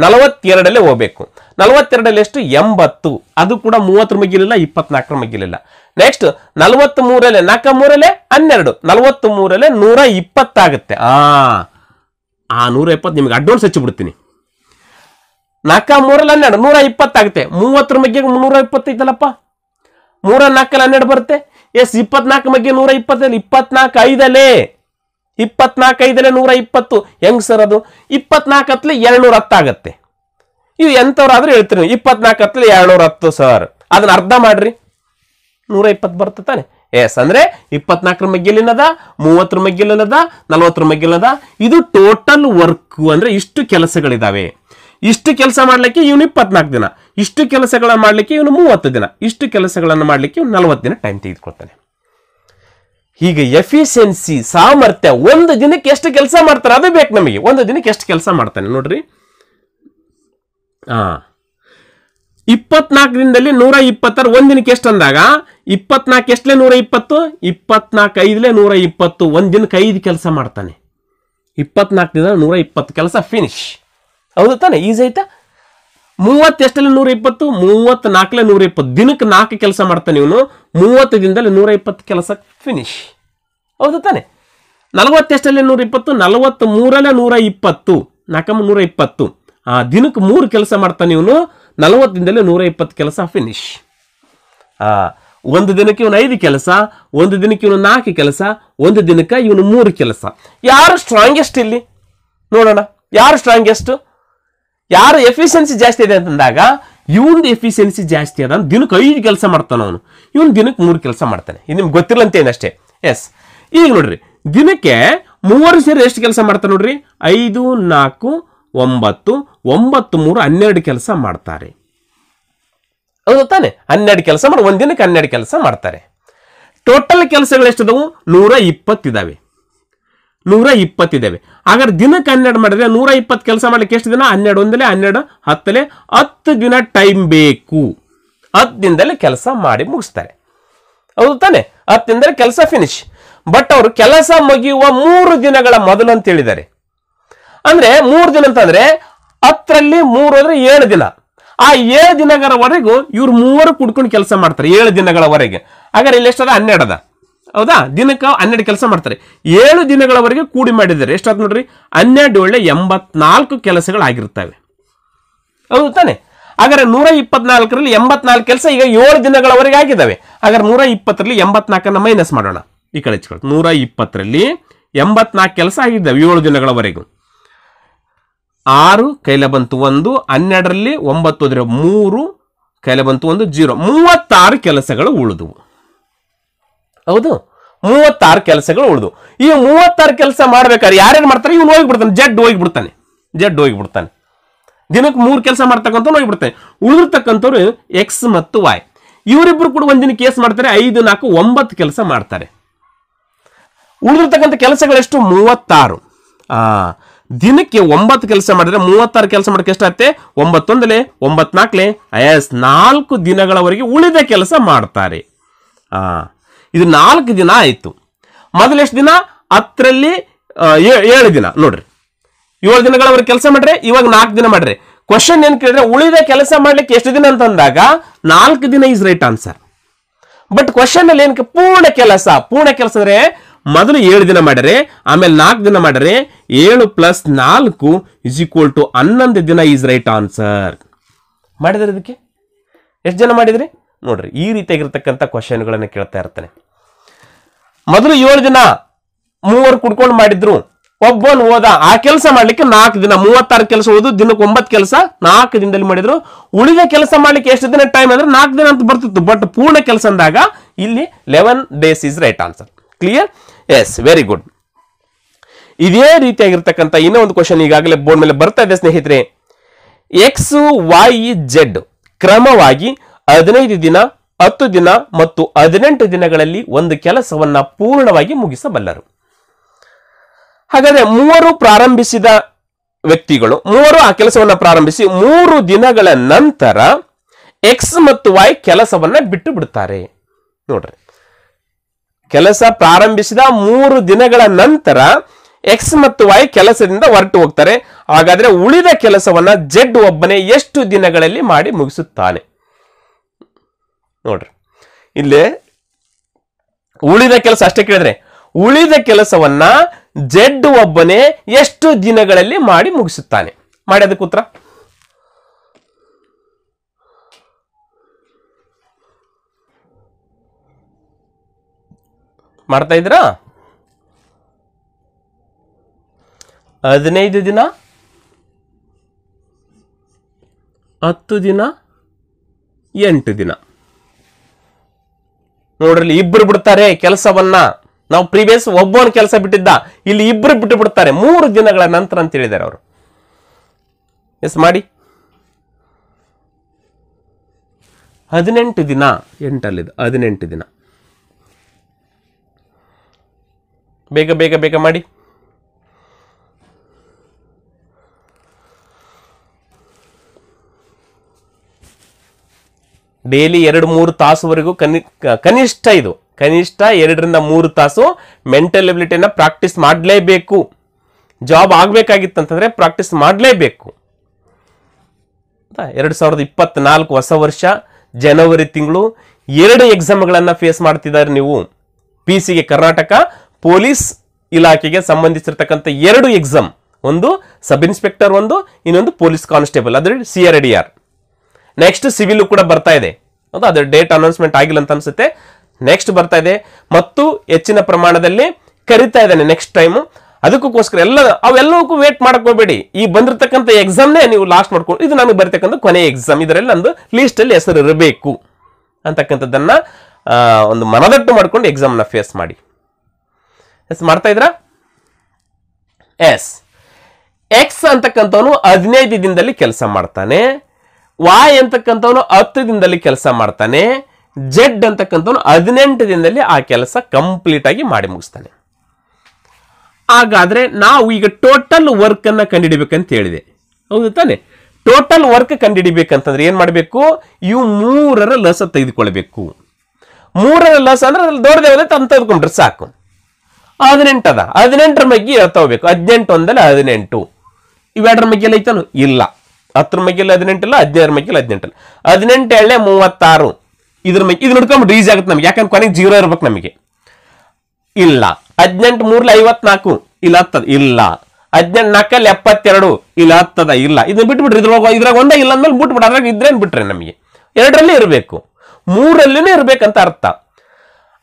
ನಲವತ್ತೆರಡಲ್ಲೇ ಹೋಗ್ಬೇಕು ನಲವತ್ತೆರಡಲ್ಲಿ ಎಷ್ಟು ಎಂಬತ್ತು ಅದು ಕೂಡ ಮೂವತ್ತರ ಮಗ್ಗಿಲಿಲ್ಲ ಇಪ್ಪತ್ನಾಲ್ಕರ ಮಗ್ಗಿಲಿಲ್ಲ ನೆಕ್ಸ್ಟ್ ನಲವತ್ತ್ ಮೂರಲ್ಲೇ ನಾಲ್ಕ ಮೂರಲ್ಲೇ ಹನ್ನೆರಡು ನಲವತ್ತ್ ಮೂರಲ್ಲೇ ನೂರ ಇಪ್ಪತ್ತಾಗುತ್ತೆ ಆ ಆ ನೂರ ಇಪ್ಪತ್ತು ನಿಮಗೆ ಅಡ್ವಾನ್ಸ್ ಹಚ್ಚಿಬಿಡ್ತೀನಿ ನಾಲ್ಕ ಮೂರಲ್ಲಿ ಹನ್ನೆರಡು ನೂರ ಇಪ್ಪತ್ತಾಗುತ್ತೆ ಮೂವತ್ತರ ಮಗ್ಗೆ ನೂರ ಇಪ್ಪತ್ತೈತಲ್ಲಪ್ಪ ಮೂರ ನಾಲ್ಕಲ್ಲಿ ಹನ್ನೆರಡು ಬರುತ್ತೆ ಎಸ್ ಇಪ್ಪತ್ನಾಲ್ಕು ಮಗ್ಗೆ ನೂರ ಇಪ್ಪತ್ತಲ್ಲಿ ಇಪ್ಪತ್ನಾಲ್ಕು ಐದಲ್ಲೇ ಇಪ್ಪತ್ನಾಲ್ಕು ಐದಲ್ಲೇ ನೂರ ಇಪ್ಪತ್ತು ಹೆಂಗ್ ಸರ್ ಅದು ಇಪ್ಪತ್ನಾಲ್ಕು ಹತ್ತಲೆ ಎರಡು ನೂರ ಹತ್ತಾಗತ್ತೆ ಇವು ಎಂಥವ್ರಾದ್ರೂ ಹೇಳ್ತೀರಿ ನೀವು ಇಪ್ಪತ್ನಾಲ್ಕು ಹತ್ತಲೆ ಎರಡು ನೂರ ಹತ್ತು ಸರ್ ಅದನ್ನ ಅರ್ಧ ಮಾಡ್ರಿ ನೂರ ಇಪ್ಪತ್ತು ಬರ್ತದಾನೆ ತಾನೆ ಎಸ್ ಅಂದರೆ ಇಪ್ಪತ್ನಾಲ್ಕರ ಮಗ್ಗಿಲಿನದ ಮೂವತ್ತರ ಮಗ್ಗಿಲಿನದ ನಲವತ್ತರ ಮಗ್ಗಿಲಿನದ ಇದು ಟೋಟಲ್ ವರ್ಕು ಅಂದರೆ ಇಷ್ಟು ಕೆಲಸಗಳಿದಾವೆ ಇಷ್ಟು ಕೆಲಸ ಮಾಡಲಿಕ್ಕೆ ಇವನು ಇಪ್ಪತ್ನಾಲ್ಕು ದಿನ ಇಷ್ಟು ಕೆಲಸಗಳನ್ನು ಮಾಡಲಿಕ್ಕೆ ಇವನು ಮೂವತ್ತು ದಿನ ಇಷ್ಟು ಕೆಲಸಗಳನ್ನು ಮಾಡಲಿಕ್ಕೆ ಇವನು ನಲವತ್ತು ದಿನ ಟೈಮ್ ತೆಗೆದುಕೊಳ್ತಾನೆ ಹೀಗೆ ಎಫಿಷಿಯನ್ಸಿ ಸಾಮರ್ಥ್ಯ ಒಂದು ದಿನಕ್ಕೆ ಎಷ್ಟು ಕೆಲಸ ಮಾಡ್ತಾರೆ ಅದು ಬೇಕು ನಮಗೆ ಒಂದು ದಿನಕ್ಕೆ ಎಷ್ಟು ಕೆಲಸ ಮಾಡ್ತಾನೆ ನೋಡ್ರಿ ಹಾ ಇಪ್ಪತ್ನಾಲ್ಕು ದಿನದಲ್ಲಿ ನೂರ ಇಪ್ಪತ್ತಾರು ಒಂದು ದಿನಕ್ಕೆ ಎಷ್ಟು ಅಂದಾಗ ಇಪ್ಪತ್ನಾಲ್ಕು ಎಷ್ಟಲೇ ನೂರ ಇಪ್ಪತ್ತು ಇಪ್ಪತ್ನಾಲ್ಕು ಐದಲೇ ನೂರ ಇಪ್ಪತ್ತು ಒಂದು ದಿನಕ್ಕೆ ಐದು ಕೆಲಸ ಮಾಡ್ತಾನೆ ಇಪ್ಪತ್ನಾಲ್ಕು ದಿನ ನೂರ ಇಪ್ಪತ್ತು ಕೆಲಸ ಫಿನಿಶ್ ಹೌದು ತಾನೆ ಈಸಿ ಆಯ್ತಾ ಮೂವತ್ತೆಷ್ಟಲ್ಲಿ ನೂರ ಇಪ್ಪತ್ತು ಮೂವತ್ತ್ ನಾಲ್ಕಲೆ ನೂರ ಇಪ್ಪತ್ತು ದಿನಕ್ಕೆ ನಾಲ್ಕು ಕೆಲಸ ಮಾಡ್ತಾನೆ ಇವನು ಮೂವತ್ತು ದಿನದಲ್ಲಿ ನೂರ ಇಪ್ಪತ್ತು ಕೆಲಸ ಫಿನಿಶ್ ಹೌದು ತಾನೆ ನಲವತ್ತೆಷ್ಟಲ್ಲಿ ನೂರ ಇಪ್ಪತ್ತು ನಲವತ್ತ್ ಮೂರಲ್ಲೇ ನೂರ ಇಪ್ಪತ್ತು ನಾಲ್ಕಮ್ಮ ನೂರ ಇಪ್ಪತ್ತು ಆ ದಿನಕ್ಕೆ ಮೂರು ಕೆಲಸ ಮಾಡ್ತಾನೆ ಇವನು ನಲವತ್ತು ದಿನದಲ್ಲಿ ನೂರ ಇಪ್ಪತ್ತು ಕೆಲಸ ಫಿನಿಶ್ ಆ ಒಂದು ದಿನಕ್ಕೆ ಇವನು ಐದು ಕೆಲಸ ಒಂದು ದಿನಕ್ಕೆ ಇವನು ನಾಲ್ಕು ಕೆಲಸ ಒಂದು ದಿನಕ್ಕೆ ಇವನು ಮೂರು ಕೆಲಸ ಯಾರು ಸ್ಟ್ರಾಂಗೆಸ್ಟ್ ಇಲ್ಲಿ ನೋಡೋಣ ಯಾರು ಸ್ಟ್ರಾಂಗೆಸ್ಟ್ ಯಾರು ಎಫಿಷಿಯನ್ಸಿ ಜಾಸ್ತಿ ಇದೆ ಅಂತಂದಾಗ ಇವನ್ ಎಫಿಷಿಯನ್ಸಿ ಜಾಸ್ತಿ ಅದ ದಿನಕ್ಕೆ ಐದು ಕೆಲಸ ಮಾಡ್ತಾನೆ ಅವನು ಇವನ್ ದಿನಕ್ಕೆ ಮೂರು ಕೆಲಸ ಮಾಡ್ತಾನೆ ಇದು ನಿಮ್ಗೆ ಗೊತ್ತಿಲ್ಲ ಅಂತೇನು ಅಷ್ಟೇ ಎಸ್ ಈಗ ನೋಡ್ರಿ ದಿನಕ್ಕೆ ಮೂವರು ಸೇರಿ ಎಷ್ಟು ಕೆಲಸ ಮಾಡ್ತಾನೆ ನೋಡ್ರಿ ಐದು ನಾಲ್ಕು ಒಂಬತ್ತು ಒಂಬತ್ತು ಮೂರು ಹನ್ನೆರಡು ಕೆಲಸ ಮಾಡ್ತಾರೆ ಹೌದು ತಾನೆ ಹನ್ನೆರಡು ಕೆಲಸ ಮಾಡಿ ದಿನಕ್ಕೆ ಹನ್ನೆರಡು ಕೆಲಸ ಮಾಡ್ತಾರೆ ಟೋಟಲ್ ಕೆಲಸಗಳು ಎಷ್ಟಿದಾವು ನೂರ ಇಪ್ಪತ್ತಿದಾವೆ ನೂರ ಇಪ್ಪತ್ತಿದ್ದಾವೆ ಹಾಗಾದ್ರೆ ದಿನಕ್ಕೆ ಹನ್ನೆರಡು ಮಾಡಿದ್ರೆ ನೂರ ಇಪ್ಪತ್ತು ಕೆಲಸ ಮಾಡಲಿಕ್ಕೆ ಎಷ್ಟು ದಿನ ಹನ್ನೆರಡು ಒಂದಲೇ ಹನ್ನೆರಡು ಹತ್ತಲೇ ಹತ್ತು ದಿನ ಟೈಮ್ ಬೇಕು ಹತ್ತು ದಿನದಲ್ಲಿ ಕೆಲಸ ಮಾಡಿ ಮುಗಿಸ್ತಾರೆ ಹೌದು ತಾನೆ ಹತ್ತು ಕೆಲಸ ಫಿನಿಶ್ ಬಟ್ ಅವರು ಕೆಲಸ ಮುಗಿಯುವ ಮೂರು ದಿನಗಳ ಮೊದಲು ಅಂತ ಹೇಳಿದ್ದಾರೆ ಅಂದ್ರೆ ಮೂರು ದಿನ ಅಂತಂದ್ರೆ ಹತ್ತರಲ್ಲಿ ಮೂರು ಅಂದ್ರೆ ಏಳು ದಿನ ಆ ಏಳು ದಿನಗಳವರೆಗೂ ಇವ್ರು ಮೂವರು ಕುಡ್ಕೊಂಡು ಕೆಲಸ ಮಾಡ್ತಾರೆ ಏಳು ದಿನಗಳವರೆಗೆ ಹಾಗಾದ್ರೆ ಇಲ್ಲಿ ಎಷ್ಟದ ಹನ್ನೆರಡದ ಹೌದಾ ದಿನಕ್ಕೆ ಹನ್ನೆರಡು ಕೆಲಸ ಮಾಡ್ತಾರೆ ಏಳು ದಿನಗಳವರೆಗೆ ಕೂಡಿ ಮಾಡಿದ್ದಾರೆ ಎಷ್ಟಾಗ್ತು ನೋಡ್ರಿ ಹನ್ನೆರಡು ಒಳ್ಳೆ ಎಂಬತ್ನಾಲ್ಕು ಕೆಲಸಗಳಾಗಿರ್ತವೆ ಹೌದು ತಾನೆ ಹಾಗಾದ್ರೆ ನೂರ ಇಪ್ಪತ್ನಾಲ್ಕರಲ್ಲಿ ಎಂಬತ್ನಾಲ್ಕು ಕೆಲಸ ಈಗ ಏಳು ದಿನಗಳವರೆಗೆ ಆಗಿದ್ದಾವೆ ಹಾಗಾದ್ರೆ ನೂರ ಇಪ್ಪತ್ತರಲ್ಲಿ ಎಂಬತ್ನಾಲ್ಕನ್ನು ಮೈನಸ್ ಮಾಡೋಣ ಈ ಕಡೆ ಹಚ್ಕೊಳ್ತು ನೂರ ಇಪ್ಪತ್ತರಲ್ಲಿ ಎಂಬತ್ನಾಲ್ಕು ಕೆಲಸ ಆಗಿದ್ದಾವೆ ಏಳು ದಿನಗಳವರೆಗೂ ಆರು ಕೈಲ ಬಂತು ಒಂದು ಹನ್ನೆರಡರಲ್ಲಿ ಒಂಬತ್ತು ಅಂದರೆ ಮೂರು ಕೈಲೆ ಬಂತು ಒಂದು ಜೀರೋ ಮೂವತ್ತಾರು ಕೆಲಸಗಳು ಉಳಿದವು ಹೌದು ಮೂವತ್ತಾರು ಕೆಲಸಗಳು ಉಳಿದು ಈ ಮೂವತ್ತಾರು ಕೆಲಸ ಮಾಡ್ಬೇಕಾದ್ರೆ ಯಾರ್ಯಾರು ಮಾಡ್ತಾರೆ ಇವನು ಹೋಗಿಬಿಡ್ತಾನೆ ಜಡ್ ಹೋಗಿಬಿಡ್ತಾನೆ ಜಡ್ ಹೋಗಿಬಿಡ್ತಾನೆ ದಿನಕ್ಕೆ ಮೂರು ಕೆಲಸ ಮಾಡ್ತಕ್ಕಂಥವ್ನು ಹೋಗಿಬಿಡ್ತಾನೆ ಉಳಿದಿರ್ತಕ್ಕಂಥವ್ರು ಎಕ್ಸ್ ಮತ್ತು ವಾಯ್ ಇವರಿಬ್ರು ಕೂಡ ಒಂದಿನ ಕೇಸ್ ಮಾಡ್ತಾರೆ ಐದು ನಾಲ್ಕು ಒಂಬತ್ತು ಕೆಲಸ ಮಾಡ್ತಾರೆ ಉಳಿದಿರ್ತಕ್ಕಂಥ ಕೆಲಸಗಳೆಷ್ಟು ಮೂವತ್ತಾರು ಆ ದಿನಕ್ಕೆ ಒಂಬತ್ತು ಕೆಲಸ ಮಾಡಿದ್ರೆ ಮೂವತ್ತಾರು ಕೆಲಸ ಮಾಡೋಕೆ ಎಷ್ಟಾಗುತ್ತೆ ಒಂಬತ್ತೊಂದಲೇ ಒಂಬತ್ನಾಲ್ಕಲೆ ಎಸ್ ನಾಲ್ಕು ದಿನಗಳವರೆಗೆ ಉಳಿದ ಕೆಲಸ ಮಾಡ್ತಾರೆ ಆ ಇದು ನಾಲ್ಕು ದಿನ ಆಯಿತು ಮೊದಲು ಎಷ್ಟು ದಿನ ಹತ್ತರಲ್ಲಿ ಏಳು ದಿನ ನೋಡ್ರಿ ಏಳು ದಿನಗಳ ಕೆಲಸ ಮಾಡ್ರಿ ಇವಾಗ ನಾಲ್ಕು ದಿನ ಮಾಡ್ರಿ ಕ್ವಶನ್ ಏನು ಕೇಳಿದ್ರೆ ಉಳಿದ ಕೆಲಸ ಮಾಡ್ಲಿಕ್ಕೆ ಎಷ್ಟು ದಿನ ಅಂತಂದಾಗ ನಾಲ್ಕು ದಿನ is right answer but question ಅಲ್ಲಿ ಏನಕ್ಕೆ ಪೂರ್ಣ ಕೆಲಸ ಪೂರ್ಣ ಕೆಲಸ ಅಂದ್ರೆ ಮೊದಲು ಏಳು ದಿನ ಮಾಡ್ರಿ ಆಮೇಲೆ ನಾಲ್ಕು ದಿನ ಮಾಡ್ರಿ ಏಳು ಪ್ಲಸ್ ನಾಲ್ಕು ಇಸ್ ಈಕ್ವಲ್ ಟು ಹನ್ನೊಂದು ದಿನ ಇಸ್ ರೈಟ್ ಆನ್ಸರ್ ಮಾಡಿದ್ರಿ ಇದಕ್ಕೆ ಎಷ್ಟು ಜನ ಮಾಡಿದ್ರಿ ನೋಡ್ರಿ ಈ ರೀತಿಯಾಗಿರ್ತಕ್ಕಂಥ ಕ್ವಶನ್ಗಳನ್ನು ಕೇಳ್ತಾ ಇರ್ತಾನೆ ಮೊದಲು ಏಳು ದಿನ ಮೂವರು ಕುಡ್ಕೊಂಡು ಮಾಡಿದ್ರು ಒಬ್ಬನ್ ಓದ ಆ ಕೆಲಸ ಮಾಡ್ಲಿಕ್ಕೆ ನಾಲ್ಕು ದಿನ ಮೂವತ್ತಾರು ಕೆಲಸ ಓದು ದಿನಕ್ಕೆ ಒಂಬತ್ತು ಕೆಲಸ ನಾಲ್ಕು ದಿನದಲ್ಲಿ ಮಾಡಿದ್ರು ಉಳಿದ ಕೆಲಸ ಮಾಡ್ಲಿಕ್ಕೆ ಎಷ್ಟು ದಿನ ಟೈಮ್ ಅಂದ್ರೆ ನಾಲ್ಕು ದಿನ ಅಂತ ಬರ್ತಿತ್ತು ಬಟ್ ಪೂರ್ಣ ಕೆಲಸ ಅಂದಾಗ ಇಲ್ಲಿ eleven days is right answer clear yes very good ಇದೇ ರೀತಿಯಾಗಿರ್ತಕ್ಕಂಥ ಇನ್ನೂ ಒಂದು ಕ್ವಶನ್ ಈಗಾಗಲೇ ಬೋರ್ಡ್ ಮೇಲೆ ಬರ್ತಾ ಇದೆ ಸ್ನೇಹಿತರೆ ಎಕ್ಸ್ ವೈ ಜೆಡ್ ಕ್ರಮವಾಗಿ ಹದಿನೈದು ದಿನ ಹತ್ತು ದಿನ ಮತ್ತು ಹದಿನೆಂಟು ದಿನಗಳಲ್ಲಿ ಒಂದು ಕೆಲಸವನ್ನ ಪೂರ್ಣವಾಗಿ ಮುಗಿಸಬಲ್ಲರು ಹಾಗಾದ್ರೆ ಮೂವರು ಪ್ರಾರಂಭಿಸಿದ ವ್ಯಕ್ತಿಗಳು ಮೂವರು ಆ ಕೆಲಸವನ್ನ ಪ್ರಾರಂಭಿಸಿ ಮೂರು ದಿನಗಳ ನಂತರ ಎಕ್ಸ್ ಮತ್ತು ವೈ ಕೆಲಸವನ್ನ ಬಿಟ್ಟು ಬಿಡುತ್ತಾರೆ ನೋಡ್ರಿ ಕೆಲಸ ಪ್ರಾರಂಭಿಸಿದ ಮೂರು ದಿನಗಳ ನಂತರ ಎಕ್ಸ್ ಮತ್ತು ವೈ ಕೆಲಸದಿಂದ ಹೊರಟು ಹೋಗ್ತಾರೆ ಹಾಗಾದ್ರೆ ಉಳಿದ ಕೆಲಸವನ್ನ ಜೆಡ್ ಒಬ್ಬನೇ ಎಷ್ಟು ದಿನಗಳಲ್ಲಿ ಮಾಡಿ ಮುಗಿಸುತ್ತಾನೆ ನೋಡ್ರಿ ಇಲ್ಲಿ ಉಳಿದ ಕೆಲಸ ಅಷ್ಟೇ ಕೇಳಿದ್ರೆ ಉಳಿದ ಕೆಲಸವನ್ನ ಜೆಡ್ ಒಬ್ಬನೇ ಎಷ್ಟು ದಿನಗಳಲ್ಲಿ ಮಾಡಿ ಮುಗಿಸುತ್ತಾನೆ ಮಾಡಿ ಅದಕ್ಕೆ ಉತ್ತರ ಮಾಡ್ತಾ ಇದ್ರಾ ಹದಿನೈದು ದಿನ ಹತ್ತು ದಿನ ಎಂಟು ದಿನ ನೋಡ್ರಿ ಇಬ್ರು ಬಿಡ್ತಾರೆ ಕೆಲಸವನ್ನ ನಾವು ಪ್ರೀವಿಯಸ್ ಒಬ್ಬನ ಕೆಲಸ ಬಿಟ್ಟಿದ್ದ ಇಲ್ಲಿ ಇಬ್ರು ಬಿಟ್ಟು ಬಿಡ್ತಾರೆ ಮೂರು ದಿನಗಳ ನಂತರ ಅಂತ ಹೇಳಿದ್ದಾರೆ ಅವರು ಎಸ್ ಮಾಡಿ ಹದಿನೆಂಟು ದಿನ ಎಂಟಲ್ಲಿದೆ ಹದಿನೆಂಟು ದಿನ ಬೇಗ ಬೇಗ ಬೇಗ ಮಾಡಿ ಡೈಲಿ ಎರಡು ಮೂರು ತಾಸುವರೆಗೂ ಕನಿ ಕನಿಷ್ಠ ಇದು ಕನಿಷ್ಠ ಎರಡರಿಂದ ಮೂರು ತಾಸು ಮೆಂಟಲ್ ಎಬಿಲಿಟಿಯನ್ನು ಪ್ರಾಕ್ಟೀಸ್ ಮಾಡಲೇಬೇಕು ಜಾಬ್ ಆಗಬೇಕಾಗಿತ್ತಂತಂದರೆ ಪ್ರಾಕ್ಟೀಸ್ ಮಾಡಲೇಬೇಕು ಎರಡು ಸಾವಿರದ ಇಪ್ಪತ್ನಾಲ್ಕು ಹೊಸ ವರ್ಷ ಜನವರಿ ತಿಂಗಳು ಎರಡು ಎಕ್ಸಾಮ್ಗಳನ್ನು ಫೇಸ್ ಮಾಡ್ತಿದ್ದಾರೆ ನೀವು ಪಿ ಸಿಗೆ ಕರ್ನಾಟಕ ಪೊಲೀಸ್ ಇಲಾಖೆಗೆ ಸಂಬಂಧಿಸಿರ್ತಕ್ಕಂಥ ಎರಡು ಎಕ್ಸಾಮ್ ಒಂದು ಸಬ್ ಇನ್ಸ್ಪೆಕ್ಟರ್ ಒಂದು ಇನ್ನೊಂದು ಪೊಲೀಸ್ ಕಾನ್ಸ್ಟೇಬಲ್ ಅದರಲ್ಲಿ C R D R next civil ಕೂಡ ಬರ್ತಾ ಇದೆ ಹೌದಾ ಅದ್ರ ಡೇಟ್ ಅನೌನ್ಸ್ಮೆಂಟ್ ಆಗಿಲ್ಲ ಅಂತ ಅನ್ಸುತ್ತೆ ನೆಕ್ಸ್ಟ್ ಬರ್ತಾ ಇದೆ ಮತ್ತು ಹೆಚ್ಚಿನ ಪ್ರಮಾಣದಲ್ಲಿ ಕರಿತಾ ಇದ್ದಾನೆ ನೆಕ್ಸ್ಟ್ ಟೈಮ್ ಅದಕ್ಕೋಸ್ಕರ ಎಲ್ಲ ಅವೆಲ್ಲವಕ್ಕೂ ವೇಟ್ ಮಾಡ್ಕೋಬೇಡಿ ಈ ಬಂದಿರತಕ್ಕಂಥ ಎಕ್ಸಾಮ್ನೇ ನೀವು ಲಾಸ್ಟ್ ಮಾಡ್ಕೊಂಡು ಇದು ನಮಗೆ ಬರ್ತಕ್ಕಂಥ ಕೊನೆ ಎಕ್ಸಾಮ್ ಇದರಲ್ಲಿ ಒಂದು ಲೀಸ್ಟಲ್ಲಿ ಹೆಸರು ಇರಬೇಕು ಅಂತಕ್ಕಂಥದ್ದನ್ನ ಒಂದು ಮನದಟ್ಟು ಮಾಡ್ಕೊಂಡು ಎಕ್ಸಾಮ್ನ ಫೇಸ್ ಮಾಡಿ ಎಸ್ ಮಾಡ್ತಾ ಇದ್ರ ಎಸ್ ಎಕ್ಸ್ ಅಂತಕ್ಕಂಥವನು ಹದಿನೈದು ದಿನದಲ್ಲಿ ಕೆಲಸ ಮಾಡ್ತಾನೆ ವಾಯ್ ಅಂತಕ್ಕಂಥವನು ಹತ್ತು ದಿನದಲ್ಲಿ ಕೆಲಸ ಮಾಡ್ತಾನೆ ಜೆಡ್ ಅಂತಕ್ಕಂಥವನು ಹದಿನೆಂಟು ದಿನದಲ್ಲಿ ಆ ಕೆಲಸ ಕಂಪ್ಲೀಟ್ ಆಗಿ ಮಾಡಿ ಮುಗಿಸ್ತಾನೆ ಹಾಗಾದ್ರೆ ನಾವು ಈಗ ಟೋಟಲ್ ವರ್ಕ್ ಅನ್ನ ಕಂಡುಹಿಡಿಬೇಕಂತ ಹೇಳಿದೆ ಹೌದು ತಾನೆ ಟೋಟಲ್ ವರ್ಕ್ ಕಂಡುಹಿಡಿಬೇಕಂತಂದ್ರೆ ಏನು ಮಾಡಬೇಕು ಇವು ಮೂರರ ಲಸ ತೆಗೆದುಕೊಳ್ಬೇಕು ಮೂರರ ಲಸ ಅಂದ್ರೆ ದೊಡ್ಡದೇ ಹೋದ್ರೆ ತಂದು ತೆಗೆದುಕೊಂಡ್ರೆ ಸಾಕು ಹದಿನೆಂಟದ ಹದಿನೆಂಟರ ಬಗ್ಗೆ ಹೇಳ್ತಾ ಹದಿನೆಂಟು ಒಂದಲ್ಲಿ ಹದಿನೆಂಟು ಇವೆರಡರ ಬಗ್ಗೆ ಎಲ್ಲ ಇಲ್ಲ ಹತ್ತರ ಮೈಕಿಲ್ಲ ಹದಿನೆಂಟಲ್ಲ ಹದಿನೈದು ಮೈಕಿಲ್ಲ ಹದಿನೆಂಟಲ್ಲ ಹದಿನೆಂಟು ಎಳ್ಳೆ ಮೂವತ್ತಾರು ಇದ್ರ ಮೈ ಇದು ನೋಡ್ಕೊಂಡು ರೀಸ್ ಆಗುತ್ತೆ ನಮ್ಗೆ ಯಾಕಂದ್ರೆ ಕೊನೆಗೆ ಜೀರೋ ಇರ್ಬೇಕು ನಮಗೆ ಇಲ್ಲ ಹದಿನೆಂಟು ಮೂರ್ಲ ಐವತ್ನಾಲ್ಕು ಇಲ್ಲ ಹತ್ತದ ಇಲ್ಲ ಹದಿನೆಂಟು ನಾಲ್ಕಲ್ಲಿ ಎಪ್ಪತ್ತೆರಡು ಇಲ್ಲ ಹತ್ತದ ಇಲ್ಲ ಇದನ್ನ ಬಿಟ್ಬಿಟ್ರಿ ಇದ್ರೊಳಗೆ ಇದ್ರಾಗ ಒಂದೇ ಇಲ್ಲ ಅಂದ್ಮೇಲೆ ಬಿಟ್ಬಿಟ್ಟು ಅದ್ರಾಗ ಇದ್ರೇನು ಬಿಟ್ರೆ ನಮಗೆ ಎರಡರಲ್ಲಿ ಇರಬೇಕು ಮೂರಲ್ಲೂ ಇರಬೇಕಂತ ಅರ್ಥ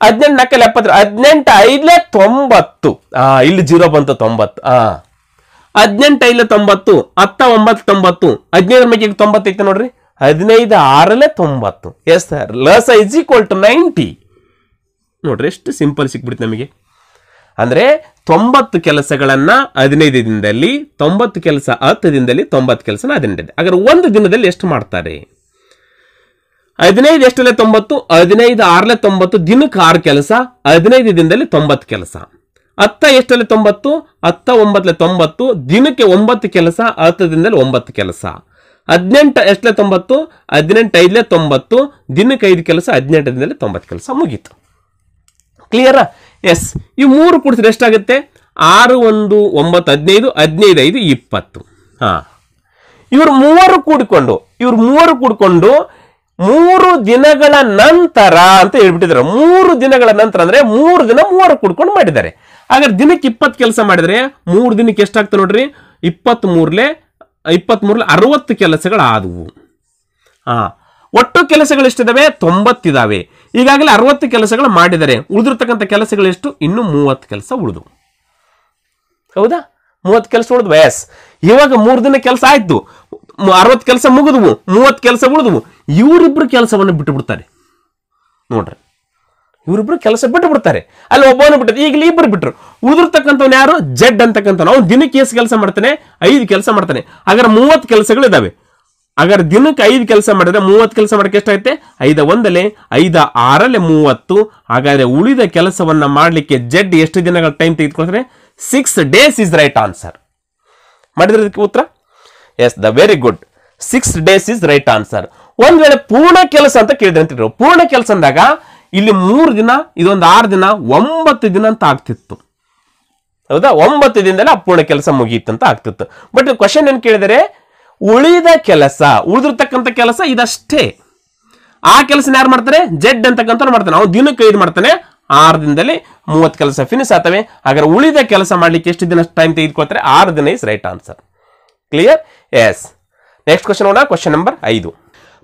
ಹದಿನೆಂಟು ನಾಲ್ಕಲ್ಲಿ ಎಪ್ಪತ್ತೆರಡು ಹದಿನೆಂಟು ಐದಲೇ ತೊಂಬತ್ತು ಆ ಇಲ್ಲಿ ಜೀರೋ ಬಂತು ತೊಂಬತ್ತು ಹಾಂ ಐದು ತೊಂಬತ್ತು ಹತ್ತ ಒಂಬತ್ತು ತೊಂಬತ್ತು ಹದಿನೈದರ ತೊಂಬತ್ತು ತೊಂಬತ್ತೈತೆ ನೋಡ್ರಿ ಹದಿನೈದು ಆರಲೆ ತೊಂಬತ್ತು ಎಸ್ ಸರ್ ಲಸ ಇಸ್ ಈಕ್ವಲ್ ಟು ನೈಂಟಿ ನೋಡ್ರಿ ಎಷ್ಟು ಸಿಂಪಲ್ ಸಿಕ್ಬಿಡ್ತು ನಮಗೆ ಅಂದರೆ ತೊಂಬತ್ತು ಕೆಲಸಗಳನ್ನು ಹದಿನೈದು ದಿನದಲ್ಲಿ ತೊಂಬತ್ತು ಕೆಲಸ ಹತ್ತು ದಿನದಲ್ಲಿ ತೊಂಬತ್ತು ಕೆಲಸನ ಹದಿನೆಂಟು ಹಾಗಾದ್ರೆ ಒಂದು ದಿನದಲ್ಲಿ ಎಷ್ಟು ಮಾಡ್ತಾರೆ ಹದಿನೈದು ಎಷ್ಟಲ್ಲೇ ತೊಂಬತ್ತು ಹದಿನೈದು ಆರಲೆ ತೊಂಬತ್ತು ದಿನಕ್ಕೆ ಆರು ಕೆಲಸ ಹದಿನೈದು ದಿನದಲ್ಲಿ ತೊಂಬತ್ತು ಕೆಲಸ ಅತ್ತ ಎಷ್ಟಲ್ಲಿ ತೊಂಬತ್ತು ಅತ್ತ ಒಂಬತ್ತಲೆ ತೊಂಬತ್ತು ದಿನಕ್ಕೆ ಒಂಬತ್ತು ಕೆಲಸ ಅರ್ಥ ದಿನದಲ್ಲಿ ಒಂಬತ್ತು ಕೆಲಸ ಹದಿನೆಂಟು ಎಷ್ಟಲೇ ತೊಂಬತ್ತು ಹದಿನೆಂಟು ಹದಿನೆಂಟೈದಲೆ ತೊಂಬತ್ತು ದಿನಕ್ಕೆ ಐದು ಕೆಲಸ ಹದಿನೆಂಟು ದಿನದಲ್ಲಿ ತೊಂಬತ್ತು ಕೆಲಸ ಮುಗೀತು ಕ್ಲಿಯರಾ ಎಸ್ ಈ ಮೂರು ಕೂಡಿಸಿದ್ರೆ ಎಷ್ಟಾಗುತ್ತೆ ಆರು ಒಂದು ಒಂಬತ್ತು ಹದಿನೈದು ಹದಿನೈದು ಐದು ಇಪ್ಪತ್ತು ಹಾಂ ಇವರು ಮೂವರು ಕೂಡಿಕೊಂಡು ಇವರು ಮೂವರು ಕೂಡಿಕೊಂಡು ಮೂರು ದಿನಗಳ ನಂತರ ಅಂತ ಹೇಳ್ಬಿಟ್ಟಿದ್ದಾರೆ ಮೂರು ದಿನಗಳ ನಂತರ ಅಂದರೆ ಮೂರು ದಿನ ಮೂವರು ಕೂಡ್ಕೊಂಡು ಮಾಡಿದ್ದಾರೆ ಹಾಗಾದ್ರೆ ದಿನಕ್ಕೆ ಇಪ್ಪತ್ತು ಕೆಲಸ ಮಾಡಿದ್ರೆ ಮೂರು ದಿನಕ್ಕೆ ಎಷ್ಟಾಗ್ತದೆ ನೋಡ್ರಿ ಇಪ್ಪತ್ತ್ ಮೂರ್ಲೆ ಇಪ್ಪತ್ತ್ ಮೂರ್ಲೆ ಅರವತ್ತು ಕೆಲಸಗಳಾದವು ಹಾ ಒಟ್ಟು ಕೆಲಸಗಳು ಎಷ್ಟಿದಾವೆ ತೊಂಬತ್ತಿದಾವೆ ಈಗಾಗಲೇ ಅರವತ್ತು ಕೆಲಸಗಳು ಮಾಡಿದರೆ ಉಳಿದಿರ್ತಕ್ಕಂಥ ಕೆಲಸಗಳು ಎಷ್ಟು ಇನ್ನು ಮೂವತ್ತು ಕೆಲಸ ಉಳಿದು ಹೌದಾ ಮೂವತ್ತು ಕೆಲಸ ಉಳಿದು ಎಸ್ ಇವಾಗ ಮೂರು ದಿನ ಕೆಲಸ ಆಯ್ತು ಅರವತ್ತು ಕೆಲಸ ಮುಗಿದ್ವು ಮೂವತ್ತು ಕೆಲಸ ಉಳಿದ್ವು ಇವರಿಬ್ರು ಕೆಲಸವನ್ನು ಬಿಟ್ಟು ನೋಡ್ರಿ ಇವರಿಬ್ರು ಕೆಲಸ ಬಿಟ್ಟು ಬಿಡ್ತಾರೆ ಅಲ್ಲಿ ಒಬ್ಬನು ಬಿಟ್ಟು ಈಗಲೇ ಇಬ್ಬರು ಬಿಟ್ಟರು ಉಳಿದಿರ್ತಕ್ಕಂಥವ್ನು ಯಾರು ಜೆಡ್ ಅಂತಕ್ಕಂಥವ್ನು ಅವ್ನು ದಿನಕ್ಕೆ ಎಷ್ಟು ಕೆಲಸ ಮಾಡ್ತಾನೆ ಐದು ಕೆಲಸ ಮಾಡ್ತಾನೆ ಹಾಗಾದ್ರೆ ಮೂವತ್ತು ಕೆಲಸಗಳು ಇದಾವೆ ಹಾಗಾದ್ರೆ ದಿನಕ್ಕೆ ಐದು ಕೆಲಸ ಮಾಡಿದ್ರೆ ಮೂವತ್ತು ಕೆಲಸ ಮಾಡೋಕ್ಕೆ ಎಷ್ಟಾಗುತ್ತೆ ಐದ ಒಂದಲೆ ಐದ ಆರಲೆ ಮೂವತ್ತು ಹಾಗಾದ್ರೆ ಉಳಿದ ಕೆಲಸವನ್ನ ಮಾಡಲಿಕ್ಕೆ ಜೆಡ್ ಎಷ್ಟು ದಿನಗಳ ಟೈಮ್ ತೆಗೆದುಕೊಳ್ತಾರೆ six days is right answer ಮಾಡಿದ್ರೆ ಅದಕ್ಕೆ ಉತ್ತರ yes the very good six days is right answer ಒಂದ್ ವೇಳೆ ಪೂರ್ಣ ಕೆಲಸ ಅಂತ ಕೇಳಿದ್ರೆ ಅಂತ ಪೂರ್ಣ ಕೆಲಸ ಅಂದಾಗ ಇಲ್ಲಿ ಮೂರು ದಿನ ಇದೊಂದು ಆರು ದಿನ ಒಂಬತ್ತು ದಿನ ಅಂತ ಆಗ್ತಿತ್ತು ಹೌದಾ ಒಂಬತ್ತು ದಿನದಲ್ಲಿ ಅಪೂರ್ಣ ಕೆಲಸ ಅಂತ ಆಗ್ತಿತ್ತು ಬಟ್ ಕ್ವಶನ್ ಏನು ಕೇಳಿದರೆ ಉಳಿದ ಕೆಲಸ ಉಳಿದಿರ್ತಕ್ಕಂಥ ಕೆಲಸ ಇದಷ್ಟೇ ಆ ಕೆಲಸನ ಯಾರು ಮಾಡ್ತಾರೆ ಜೆಡ್ ಅಂತಕ್ಕಂಥ ಮಾಡ್ತಾನೆ ಅವ್ನು ದಿನಕ್ಕೆ ಇದು ಮಾಡ್ತಾನೆ ಆರು ದಿನದಲ್ಲಿ ಮೂವತ್ತು ಕೆಲಸ ಫಿನಿಶ್ ಆಗ್ತವೆ ಹಾಗಾದ್ರೆ ಉಳಿದ ಕೆಲಸ ಮಾಡಲಿಕ್ಕೆ ಎಷ್ಟು ದಿನ ಟೈಮ್ ತೆಗೆದುಕೊಳ್ತಾರೆ ಆರು ದಿನ is right answer clear yes next question ನೋಡೋಣ ಕ್ವಶನ್ ನಂಬರ್ ಐದು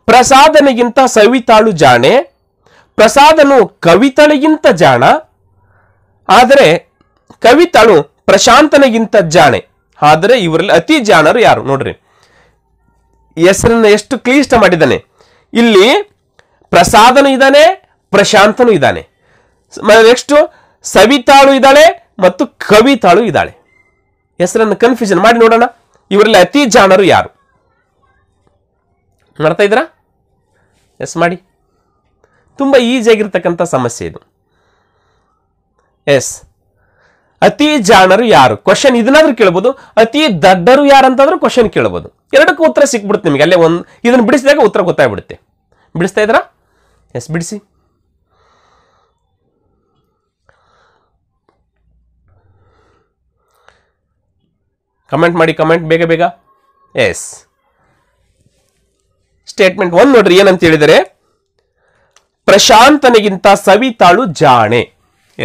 ಪ್ರಸಾದನೆಗಿಂತ ಸವಿತಾಳು ಜಾಣೆ ಪ್ರಸಾದನು ಕವಿತಳಿಗಿಂತ ಜಾಣ ಆದರೆ ಕವಿತಳು ಪ್ರಶಾಂತನಿಗಿಂತ ಜಾಣೆ ಆದರೆ ಇವರಲ್ಲಿ ಅತಿ ಜಾಣರು ಯಾರು ನೋಡ್ರಿ ಹೆಸರನ್ನ ಎಷ್ಟು ಕ್ಲಿಷ್ಟ ಮಾಡಿದ್ದಾನೆ ಇಲ್ಲಿ ಪ್ರಸಾದನು ಇದ್ದಾನೆ ಪ್ರಶಾಂತನು ಇದ್ದಾನೆ ನೆಕ್ಸ್ಟು ಸವಿತಾಳು ಇದ್ದಾಳೆ ಮತ್ತು ಕವಿತಾಳು ಇದ್ದಾಳೆ ಹೆಸರನ್ನು ಕನ್ಫ್ಯೂಷನ್ ಮಾಡಿ ನೋಡೋಣ ಇವರಲ್ಲಿ ಅತಿ ಜಾಣರು ಯಾರು ಮಾಡ್ತಾ ಇದ್ರ ಎಸ್ ಮಾಡಿ ತುಂಬ ಈಜಿಯಾಗಿರ್ತಕ್ಕಂಥ ಸಮಸ್ಯೆ ಇದು ಎಸ್ ಅತಿ ಜಾಣರು ಯಾರು ಕ್ವಶನ್ ಇದನ್ನಾದ್ರೂ ಕೇಳ್ಬೋದು ಅತಿ ದಡ್ಡರು ಯಾರು ಅಂತಂದ್ರೂ ಕ್ವಶನ್ ಕೇಳ್ಬೋದು ಎರಡಕ್ಕೂ ಉತ್ತರ ಸಿಕ್ಬಿಡುತ್ತೆ ನಿಮಗೆ ಅಲ್ಲೇ ಒಂದು ಇದನ್ನು ಬಿಡಿಸಿದಾಗ ಉತ್ತರ ಗೊತ್ತಾಗ್ಬಿಡುತ್ತೆ ಬಿಡಿಸ್ತಾ ಇದ್ರಾ ಎಸ್ ಬಿಡಿಸಿ ಕಮೆಂಟ್ ಮಾಡಿ ಕಮೆಂಟ್ ಬೇಗ ಬೇಗ ಎಸ್ ಸ್ಟೇಟ್ಮೆಂಟ್ ಒಂದು ನೋಡ್ರಿ ಏನಂತ ಹೇಳಿದರೆ ಪ್ರಶಾಂತನಿಗಿಂತ ಸವಿತಾಳು ಜಾಣೆ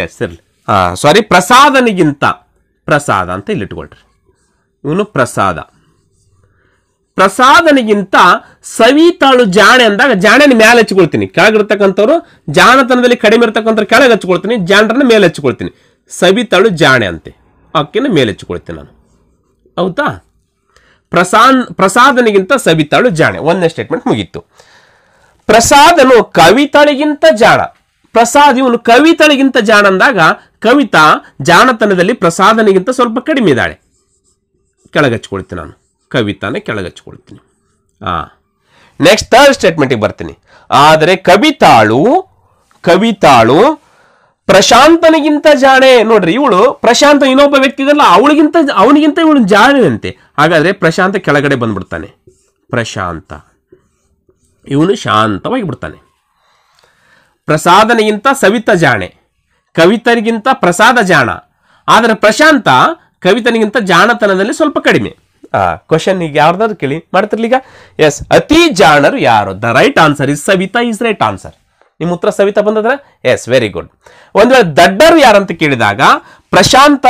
ಎಸ್ ಇರಲಿ ಸಾರಿ ಪ್ರಸಾದನಿಗಿಂತ ಪ್ರಸಾದ ಅಂತ ಇಲ್ಲಿಟ್ಕೊಳ್ರಿ ಇವನು ಪ್ರಸಾದ ಪ್ರಸಾದನಿಗಿಂತ ಸವಿತಾಳು ಜಾಣೆ ಅಂದಾಗ ಜಾಣೆನ ಮೇಲೆ ಹಚ್ಕೊಳ್ತೀನಿ ಕೆಳಗಿರ್ತಕ್ಕಂಥವ್ರು ಜಾಣತನದಲ್ಲಿ ಕಡಿಮೆ ಇರ್ತಕ್ಕಂಥವ್ರು ಕೆಳಗೆ ಹಚ್ಕೊಳ್ತೀನಿ ಜಾಣರನ್ನ ಮೇಲೆ ಹಚ್ಕೊಳ್ತೀನಿ ಸವಿತಾಳು ಜಾಣೆ ಅಂತೆ ಆಕೆನ ಮೇಲೆ ಹಚ್ಕೊಳ್ತೀನಿ ನಾನು ಹೌದಾ ಪ್ರಸಾನ್ ಪ್ರಸಾದನಿಗಿಂತ ಸವಿತಾಳು ಜಾಣೆ ಒಂದನೇ ಸ್ಟೇಟ್ಮೆಂಟ್ ಮುಗೀತು ಪ್ರಸಾದನು ಕವಿತಳಿಗಿಂತ ಜಾಣ ಪ್ರಸಾದ್ ಇವನು ಕವಿತಳಿಗಿಂತ ಜಾಣ ಅಂದಾಗ ಕವಿತಾ ಜಾಣತನದಲ್ಲಿ ಪ್ರಸಾದನಿಗಿಂತ ಸ್ವಲ್ಪ ಕಡಿಮೆ ಇದ್ದಾಳೆ ಕೆಳಗಚ್ಕೊಳ್ತೀನಿ ನಾನು ಕವಿತಾನೆ ಕೆಳಗಚ್ಕೊಳ್ತೀನಿ ಆ ನೆಕ್ಸ್ಟ್ ಥರ್ಡ್ ಸ್ಟೇಟ್ಮೆಂಟಿಗೆ ಬರ್ತೀನಿ ಆದರೆ ಕವಿತಾಳು ಕವಿತಾಳು ಪ್ರಶಾಂತನಿಗಿಂತ ಜಾಣೆ ನೋಡ್ರಿ ಇವಳು ಪ್ರಶಾಂತ ಇನ್ನೊಬ್ಬ ವ್ಯಕ್ತಿ ಇದಲ್ಲ ಅವಳಿಗಿಂತ ಅವನಿಗಿಂತ ಇವಳು ಜಾಣೆ ಅಂತೆ ಹಾಗಾದ್ರೆ ಪ್ರಶಾಂತ ಕೆಳಗಡೆ ಬಂದ್ಬಿಡ್ತಾನೆ ಪ್ರಶಾಂತ ಇವನು ಶಾಂತವಾಗಿ ಬಿಡ್ತಾನೆ ಪ್ರಸಾದನಿಗಿಂತ ಸವಿತ ಜಾಣೆ ಕವಿತರಿಗಿಂತ ಪ್ರಸಾದ ಜಾಣ ಆದರೆ ಪ್ರಶಾಂತ ಕವಿತನಿಗಿಂತ ಜಾಣತನದಲ್ಲಿ ಸ್ವಲ್ಪ ಕಡಿಮೆ ಕ್ವಶನ್ ಈಗ ಯಾರ್ದಾದ್ರು ಕೇಳಿ ಮಾಡ್ತಿರ್ಲಿ ಈಗ ಎಸ್ ಅತಿ ಜಾಣರು ಯಾರು the right answer is Savita is right answer ನಿಮ್ಮ ಉತ್ತರ ಸವಿತಾ ಬಂದದ್ರ ಎಸ್ ವೆರಿ ಗುಡ್ ಒಂದ್ ವೇಳೆ ದಡ್ಡರು ಯಾರಂತ ಕೇಳಿದಾಗ ಪ್ರಶಾಂತ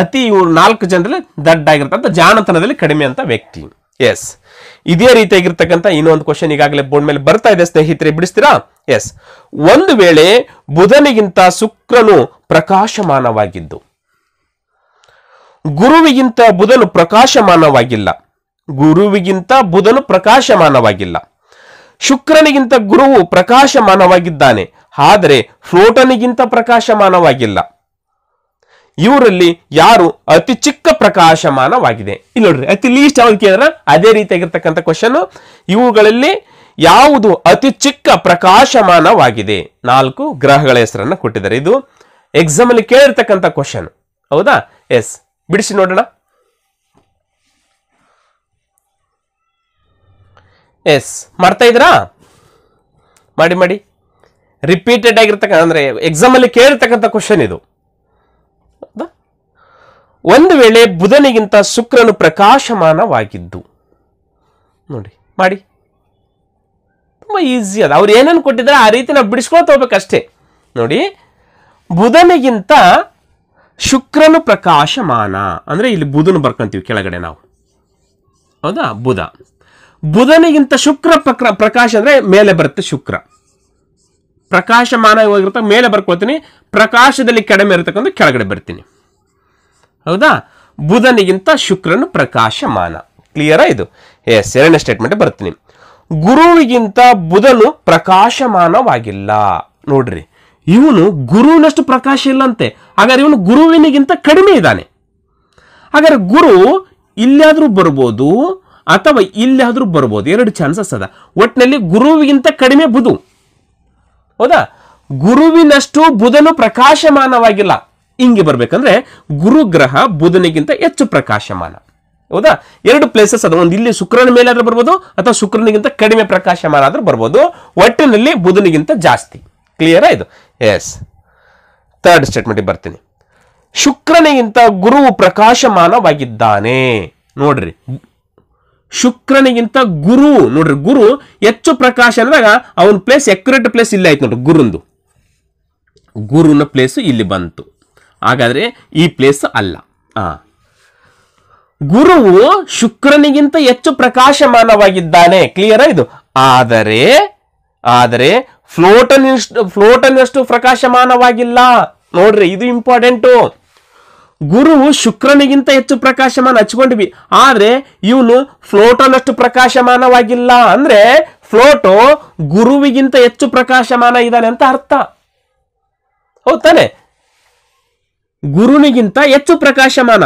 ಅತಿ ಇವರು ನಾಲ್ಕು ಜನರಲ್ಲಿ ದಡ್ಡಾಗಿರ್ತಂಥ ಜಾಣತನದಲ್ಲಿ ಕಡಿಮೆ ಅಂತ ವ್ಯಕ್ತಿ ಎಸ್ ಇದೇ ರೀತಿಯಾಗಿರ್ತಕ್ಕಂಥ ಇನ್ನೊಂದು ಕ್ವಶನ್ ಈಗಾಗಲೇ ಬೋರ್ಡ್ ಮೇಲೆ ಬರ್ತಾ ಇದೆ ಸ್ನೇಹಿತರೆ ಬಿಡಿಸ್ತೀರಾ ಎಸ್ ಒಂದು ವೇಳೆ ಬುಧನಿಗಿಂತ ಶುಕ್ರನು ಪ್ರಕಾಶಮಾನವಾಗಿದ್ದು ಗುರುವಿಗಿಂತ ಬುಧನು ಪ್ರಕಾಶಮಾನವಾಗಿಲ್ಲ ಗುರುವಿಗಿಂತ ಬುಧನು ಪ್ರಕಾಶಮಾನವಾಗಿಲ್ಲ ಶುಕ್ರನಿಗಿಂತ ಗುರುವು ಪ್ರಕಾಶಮಾನವಾಗಿದ್ದಾನೆ ಆದರೆ ಫ್ಲೋಟನಿಗಿಂತ ಪ್ರಕಾಶಮಾನವಾಗಿಲ್ಲ ಇವರಲ್ಲಿ ಯಾರು ಅತಿ ಚಿಕ್ಕ ಪ್ರಕಾಶಮಾನವಾಗಿದೆ ಇಲ್ಲಿ ನೋಡ್ರಿ ಅತಿ ಲೀಸ್ಟ್ ಯಾವ್ದು ಕೇಳಿದ್ರೆ ಅದೇ ರೀತಿಯಾಗಿರ್ತಕ್ಕಂಥ ಕ್ವಶನ್ ಇವುಗಳಲ್ಲಿ ಯಾವುದು ಅತಿ ಚಿಕ್ಕ ಪ್ರಕಾಶಮಾನವಾಗಿದೆ ನಾಲ್ಕು ಗ್ರಹಗಳ ಹೆಸರನ್ನ ಕೊಟ್ಟಿದ್ದಾರೆ ಇದು ಎಕ್ಸಾಮ್ ಅಲ್ಲಿ ಕೇಳಿರ್ತಕ್ಕಂಥ ಕ್ವಶನ್ ಹೌದಾ ಎಸ್ ಬಿಡಿಸಿ ನೋಡೋಣ ಎಸ್ ಮಾಡ್ತಾ ಇದ್ರ ಮಾಡಿ ಮಾಡಿ ರಿಪೀಟೆಡ್ ಆಗಿರ್ತಕ್ಕಂಥ ಅಂದ್ರೆ ಎಕ್ಸಾಮ್ ಅಲ್ಲಿ ಕೇಳಿರ್ತಕ್ಕಂಥ ಕ್ವಶನ್ ಇದು ಒಂದು ವೇಳೆ ಬುಧನಿಗಿಂತ ಶುಕ್ರನು ಪ್ರಕಾಶಮಾನವಾಗಿದ್ದು ನೋಡಿ ಮಾಡಿ ತುಂಬ ಈಸಿ ಅದ ಅವ್ರು ಏನೇನು ಕೊಟ್ಟಿದ್ದಾರೆ ಆ ರೀತಿ ನಾವು ಬಿಡಿಸ್ಕೊಳ್ತಾ ಹೋಗ್ಬೇಕಷ್ಟೇ ನೋಡಿ ಬುಧನಿಗಿಂತ ಶುಕ್ರನು ಪ್ರಕಾಶಮಾನ ಅಂದರೆ ಇಲ್ಲಿ ಬುಧನು ಬರ್ಕೊಂತೀವಿ ಕೆಳಗಡೆ ನಾವು ಹೌದಾ ಬುಧ ಬುಧನಿಗಿಂತ ಶುಕ್ರ ಪ್ರಕ್ರ ಪ್ರಕಾಶ ಅಂದರೆ ಮೇಲೆ ಬರುತ್ತೆ ಶುಕ್ರ ಪ್ರಕಾಶಮಾನವಾಗಿರುತ್ತೆ ಮೇಲೆ ಬರ್ಕೊಳ್ತೀನಿ ಪ್ರಕಾಶದಲ್ಲಿ ಕಡಿಮೆ ಇರತಕ್ಕಂಥ ಕೆಳಗಡೆ ಬರ್ತೀನಿ ಹೌದಾ ಬುಧನಿಗಿಂತ ಶುಕ್ರನು ಪ್ರಕಾಶಮಾನ ಕ್ಲಿಯರಾ ಇದು ಎಸ್ ಎರಡನೇ ಸ್ಟೇಟ್ಮೆಂಟ್ ಬರ್ತೀನಿ ಗುರುವಿಗಿಂತ ಬುಧನು ಪ್ರಕಾಶಮಾನವಾಗಿಲ್ಲ ನೋಡ್ರಿ ಇವನು ಗುರುವಿನಷ್ಟು ಪ್ರಕಾಶ ಇಲ್ಲಂತೆ ಹಾಗಾದ್ರೆ ಇವನು ಗುರುವಿನಿಗಿಂತ ಕಡಿಮೆ ಇದ್ದಾನೆ ಹಾಗಾದ್ರೆ ಗುರು ಇಲ್ಲಾದ್ರೂ ಬರ್ಬೋದು ಅಥವಾ ಇಲ್ಲಾದ್ರೂ ಬರ್ಬೋದು ಎರಡು ಚಾನ್ಸಸ್ ಅದ ಒಟ್ಟಿನಲ್ಲಿ ಗುರುವಿಗಿಂತ ಕಡಿಮೆ ಬುಧು ಹೌದಾ ಗುರುವಿನಷ್ಟು ಬುಧನು ಪ್ರಕಾಶಮಾನವಾಗಿಲ್ಲ ಹಿಂಗೆ ಬರ್ಬೇಕಂದ್ರೆ ಗುರುಗ್ರಹ ಬುಧನಿಗಿಂತ ಹೆಚ್ಚು ಪ್ರಕಾಶಮಾನ ಹೌದಾ ಎರಡು ಪ್ಲೇಸಸ್ ಅದು ಒಂದು ಇಲ್ಲಿ ಶುಕ್ರನ ಮೇಲೆ ಆದ್ರೂ ಬರ್ಬೋದು ಅಥವಾ ಶುಕ್ರನಿಗಿಂತ ಕಡಿಮೆ ಪ್ರಕಾಶಮಾನ ಆದ್ರೂ ಬರ್ಬೋದು ಒಟ್ಟಿನಲ್ಲಿ ಬುಧನಿಗಿಂತ ಜಾಸ್ತಿ ಕ್ಲಿಯರ್ ಇದು ಎಸ್ ತರ್ಡ್ ಸ್ಟೇಟ್ಮೆಂಟಿಗೆ ಬರ್ತೀನಿ ಶುಕ್ರನಿಗಿಂತ ಗುರು ಪ್ರಕಾಶಮಾನವಾಗಿದ್ದಾನೆ ನೋಡ್ರಿ ಶುಕ್ರನಿಗಿಂತ ಗುರು ನೋಡ್ರಿ ಗುರು ಹೆಚ್ಚು ಪ್ರಕಾಶ ಅಂದಾಗ ಅವನ ಪ್ಲೇಸ್ ಎಕ್ಯುರೇಟ್ ಪ್ಲೇಸ್ ಇಲ್ಲ ಆಯ್ತು ನೋಡ್ರಿ ಗುರುಂದು ಗುರುನ ಪ್ಲೇಸ್ ಇಲ್ಲಿ ಬಂತು ಹಾಗಾದರೆ ಈ ಪ್ಲೇಸ್ ಅಲ್ಲ ಗುರುವು ಶುಕ್ರನಿಗಿಂತ ಹೆಚ್ಚು ಪ್ರಕಾಶಮಾನವಾಗಿದ್ದಾನೆ ಕ್ಲಿಯರ್ ಇದು ಆದರೆ ಆದರೆ ಫ್ಲೋಟನ್ ಫ್ಲೋಟನಷ್ಟು ಪ್ರಕಾಶಮಾನವಾಗಿಲ್ಲ ನೋಡ್ರಿ ಇದು ಇಂಪಾರ್ಟೆಂಟು ಗುರು ಶುಕ್ರನಿಗಿಂತ ಹೆಚ್ಚು ಪ್ರಕಾಶಮಾನ ಹಚ್ಕೊಂಡ್ವಿ ಆದರೆ ಇವನು ಫ್ಲೋಟನಷ್ಟು ಪ್ರಕಾಶಮಾನವಾಗಿಲ್ಲ ಅಂದ್ರೆ ಫ್ಲೋಟೋ ಗುರುವಿಗಿಂತ ಹೆಚ್ಚು ಪ್ರಕಾಶಮಾನ ಇದ್ದಾನೆ ಅಂತ ಅರ್ಥ ಹೌದಾನೆ ಗುರುನಿಗಿಂತ ಹೆಚ್ಚು ಪ್ರಕಾಶಮಾನ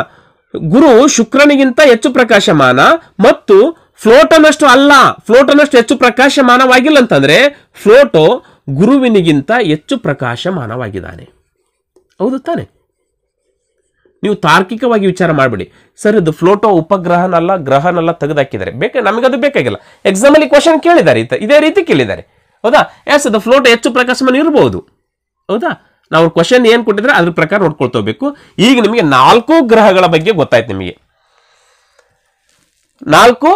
ಗುರು ಶುಕ್ರನಿಗಿಂತ ಹೆಚ್ಚು ಪ್ರಕಾಶಮಾನ ಮತ್ತು ಫ್ಲೋಟನಷ್ಟು ಅಲ್ಲ ಫ್ಲೋಟನಷ್ಟು ಹೆಚ್ಚು ಪ್ರಕಾಶಮಾನವಾಗಿಲ್ಲ ಅಂತಂದ್ರೆ ಫ್ಲೋಟೋ ಗುರುವಿನಿಗಿಂತ ಹೆಚ್ಚು ಪ್ರಕಾಶಮಾನವಾಗಿದ್ದಾನೆ ಹೌದು ತಾನೆ ನೀವು ತಾರ್ಕಿಕವಾಗಿ ವಿಚಾರ ಮಾಡಬೇಡಿ ಸರ್ ಇದು ಫ್ಲೋಟೋ ಉಪಗ್ರಹನಲ್ಲ ಗ್ರಹನಲ್ಲ ತೆಗೆದಾಕಿದ್ದಾರೆ ನಮಗೆ ನಮಗದು ಬೇಕಾಗಿಲ್ಲ ಅಲ್ಲಿ ಕ್ವಶನ್ ಕೇಳಿದ್ದಾರೆ ಇದೇ ರೀತಿ ಕೇಳಿದ್ದಾರೆ ಹೌದಾ ಎಸ್ ಅದು ಫ್ಲೋಟೋ ಹೆಚ್ಚು ಪ್ರಕಾಶಮಾನ ಇರಬಹುದು ಹೌದಾ ನಾವು ಕ್ವಶನ್ ಏನು ಕೊಟ್ಟಿದ್ರೆ ಅದ್ರ ಪ್ರಕಾರ ನೋಡ್ಕೊಳ್ತೋಬೇಕು ಈಗ ನಿಮಗೆ ನಾಲ್ಕು ಗ್ರಹಗಳ ಬಗ್ಗೆ ಗೊತ್ತಾಯ್ತು ನಿಮಗೆ ನಾಲ್ಕು